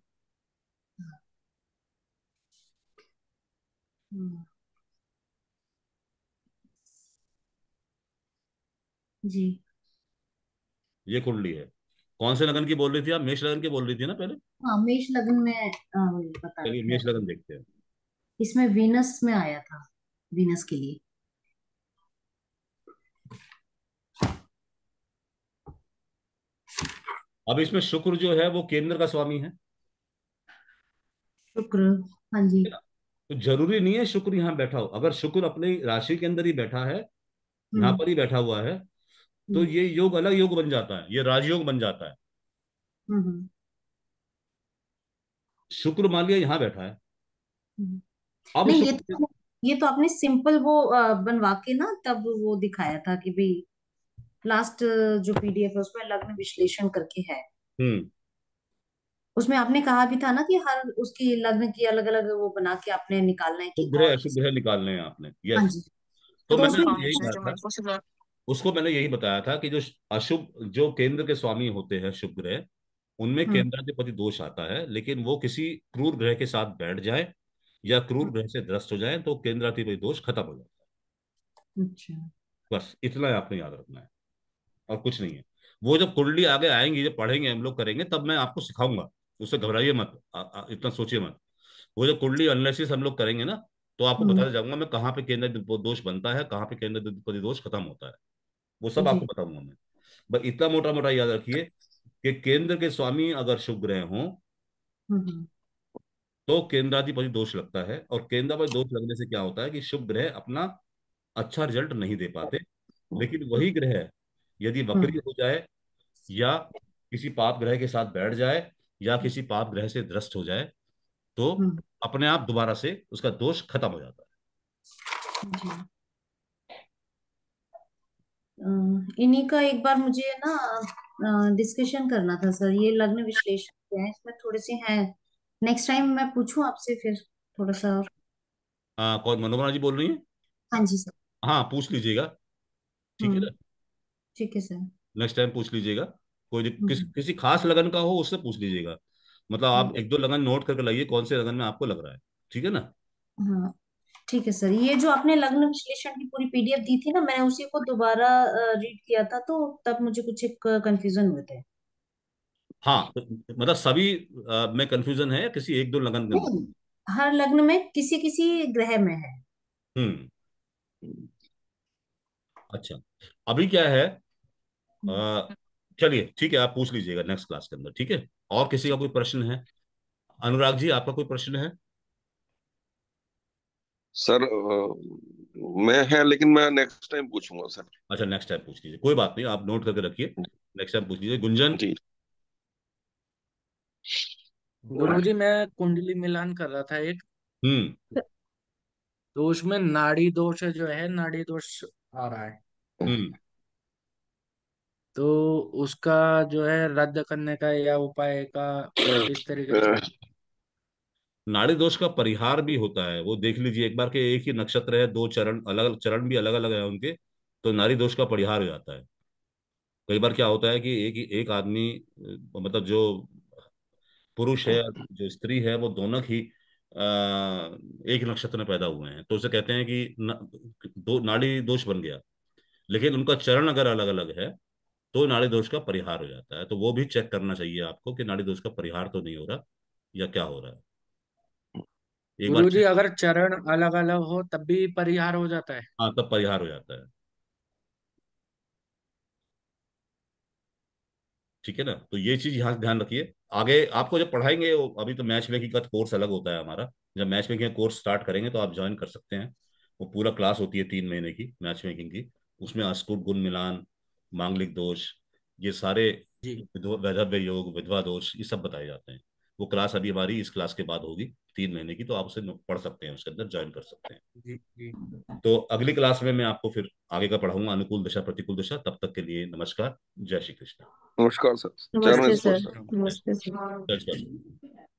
हम्म। जी ये कुंडली है कौन से लगन की बोल रही थी आप मेष लगन की बोल रही थी ना पहले हाँ मेष लगन में आ, पता चलिए मेष लगन देखते हैं इसमें वीनस में आया था वीनस के लिए अब इसमें शुक्र जो है वो केंद्र का स्वामी है शुक्र हाँ जी तो जरूरी नहीं है शुक्र यहाँ बैठा हो अगर शुक्र अपने राशि के अंदर ही बैठा है यहाँ हम्म। पर ही बैठा हुआ है तो हम्म। ये योग अलग योग बन जाता है ये राजयोग बन जाता है हम्म, शुक्र मान लिया यहाँ बैठा है अब नहीं, ये तो ये तो आपने सिंपल वो बनवा के ना तब वो दिखाया था कि भाई लास्ट जो पीडीएफ है उसमें अलग विश्लेषण करके है हम्म उसमें आपने कहा भी था ना कि हर उसकी लग्न की अलग अलग वो बना के आपने निकालना है कि ग्रह शुभ हाँ। ग्रह निकालने हैं आपने यस हाँ जी तो, तो मैंने यही कहा था उसको मैंने यही बताया था कि जो अशुभ जो केंद्र के स्वामी होते हैं शुभ ग्रह उनमें हम्म। केंद्राधिपति दोष आता है लेकिन वो किसी क्रूर ग्रह के साथ बैठ जाए या क्रूर हाँ। ग्रह से ग्रस्त हो जाए तो केंद्रातिपति दोष खत्म हो जाता है अच्छा बस इतना आपने याद रखना है और कुछ नहीं है वो जब कुंडली आगे आएंगी जब पढ़ेंगे हम लोग करेंगे तब मैं आपको सिखाऊंगा उससे घबराइए मत आ, आ, इतना सोचिए मत वो जब कुंडली एनालिसिस हम लोग करेंगे ना तो आपको हम्म। बताते जाऊंगा मैं कहाँ पे केंद्र दोष बनता है कहाँ पे केंद्र दोष खत्म होता है वो सब आपको बताऊंगा मैं बस इतना मोटा मोटा याद रखिए कि केंद्र के स्वामी अगर शुभ ग्रह हों हम्म। तो केंद्राधिपति दोष लगता है और केंद्रापति दोष लगने से क्या होता है कि शुभ ग्रह अपना अच्छा रिजल्ट नहीं दे पाते लेकिन वही ग्रह यदि वक्री हो जाए या किसी पाप ग्रह के साथ बैठ जाए या किसी पाप ग्रह से ध्रष्ट हो जाए तो अपने आप दोबारा से उसका दोष खत्म हो जाता है इन्हीं का एक बार मुझे ना डिस्कशन करना था सर ये लग्न विश्लेषण है इसमें थोड़े से हैं नेक्स्ट टाइम मैं पूछूं आपसे फिर थोड़ा सा और आ, कौन मनोरमा जी बोल रही है हाँ जी सर हाँ पूछ लीजिएगा ठीक है ना हम्म। ठीक है सर नेक्स्ट टाइम पूछ लीजिएगा कोई किस, हम्म। किसी खास लगन का हो उससे पूछ लीजिएगा मतलब आप हम्म। एक दो लगन नोट करके लाइए कौन से लगन में आपको लग रहा है ठीक है ना हाँ ठीक है सर ये जो आपने लग्न विश्लेषण की पूरी पीडीएफ दी थी ना मैंने उसी को दोबारा रीड किया था तो तब मुझे कुछ एक कंफ्यूजन हुए थे हाँ तो मतलब सभी आ, में कंफ्यूजन है किसी एक दो लगन में हर हाँ, लग्न में किसी किसी ग्रह में है हम्म अच्छा अभी क्या है चलिए ठीक है आप पूछ लीजिएगा नेक्स्ट क्लास के अंदर ठीक है और किसी का कोई प्रश्न है अनुराग जी आपका कोई प्रश्न है सर मैं है लेकिन मैं नेक्स्ट टाइम पूछूंगा सर अच्छा नेक्स्ट टाइम पूछ लीजिए कोई बात नहीं आप नोट करके रखिए नेक्स्ट टाइम पूछ लीजिए गुंजन जी गुरुजी मैं कुंडली मिलान कर रहा था एक हम्म तो उसमें नाड़ी दोष जो है नाड़ी दोष आ रहा है हम्म तो उसका जो है रद्द करने का या उपाय का इस तरीके से नाड़ी दोष का परिहार भी होता है वो देख लीजिए एक बार के एक ही नक्षत्र है दो चरण अलग अलग चरण भी अलग अलग है उनके तो नाड़ी दोष का परिहार हो जाता है कई बार क्या होता है कि एक एक आदमी मतलब जो पुरुष है हम्म। जो स्त्री है वो दोनों ही एक नक्षत्र में पैदा हुए हैं तो उसे कहते हैं कि न, दो नाड़ी दोष बन गया लेकिन उनका चरण अगर अलग अलग है तो नाड़ी दोष का परिहार हो जाता है तो वो भी चेक करना चाहिए आपको कि नाड़ी दोष का परिहार तो नहीं हो रहा या क्या हो रहा है एक गुरु जी अगर चरण अलग अलग हो तब भी परिहार हो जाता है हाँ तब परिहार हो जाता है ठीक है ना तो ये चीज यहाँ ध्यान रखिए आगे आपको जब पढ़ाएंगे अभी तो मैच मेकिंग का कोर्स अलग होता है हमारा जब मैच मेकिंग कोर्स स्टार्ट करेंगे तो आप ज्वाइन कर सकते हैं वो पूरा क्लास होती है तीन महीने की मैच मेकिंग की उसमें अस्कुट गुण मिलान मांगलिक दोष ये सारे वैधव्य योग विधवा दोष ये सब बताए जाते हैं वो क्लास अभी हमारी इस क्लास के बाद होगी तीन महीने की तो आप उसे पढ़ सकते हैं उसके अंदर ज्वाइन कर सकते हैं जी, जी। तो अगली क्लास में मैं आपको फिर आगे का पढ़ाऊंगा अनुकूल दशा प्रतिकूल दशा तब तक के लिए नमस्कार जय श्री कृष्ण नमस्कार सर नमस्ते सर नमस्ते सर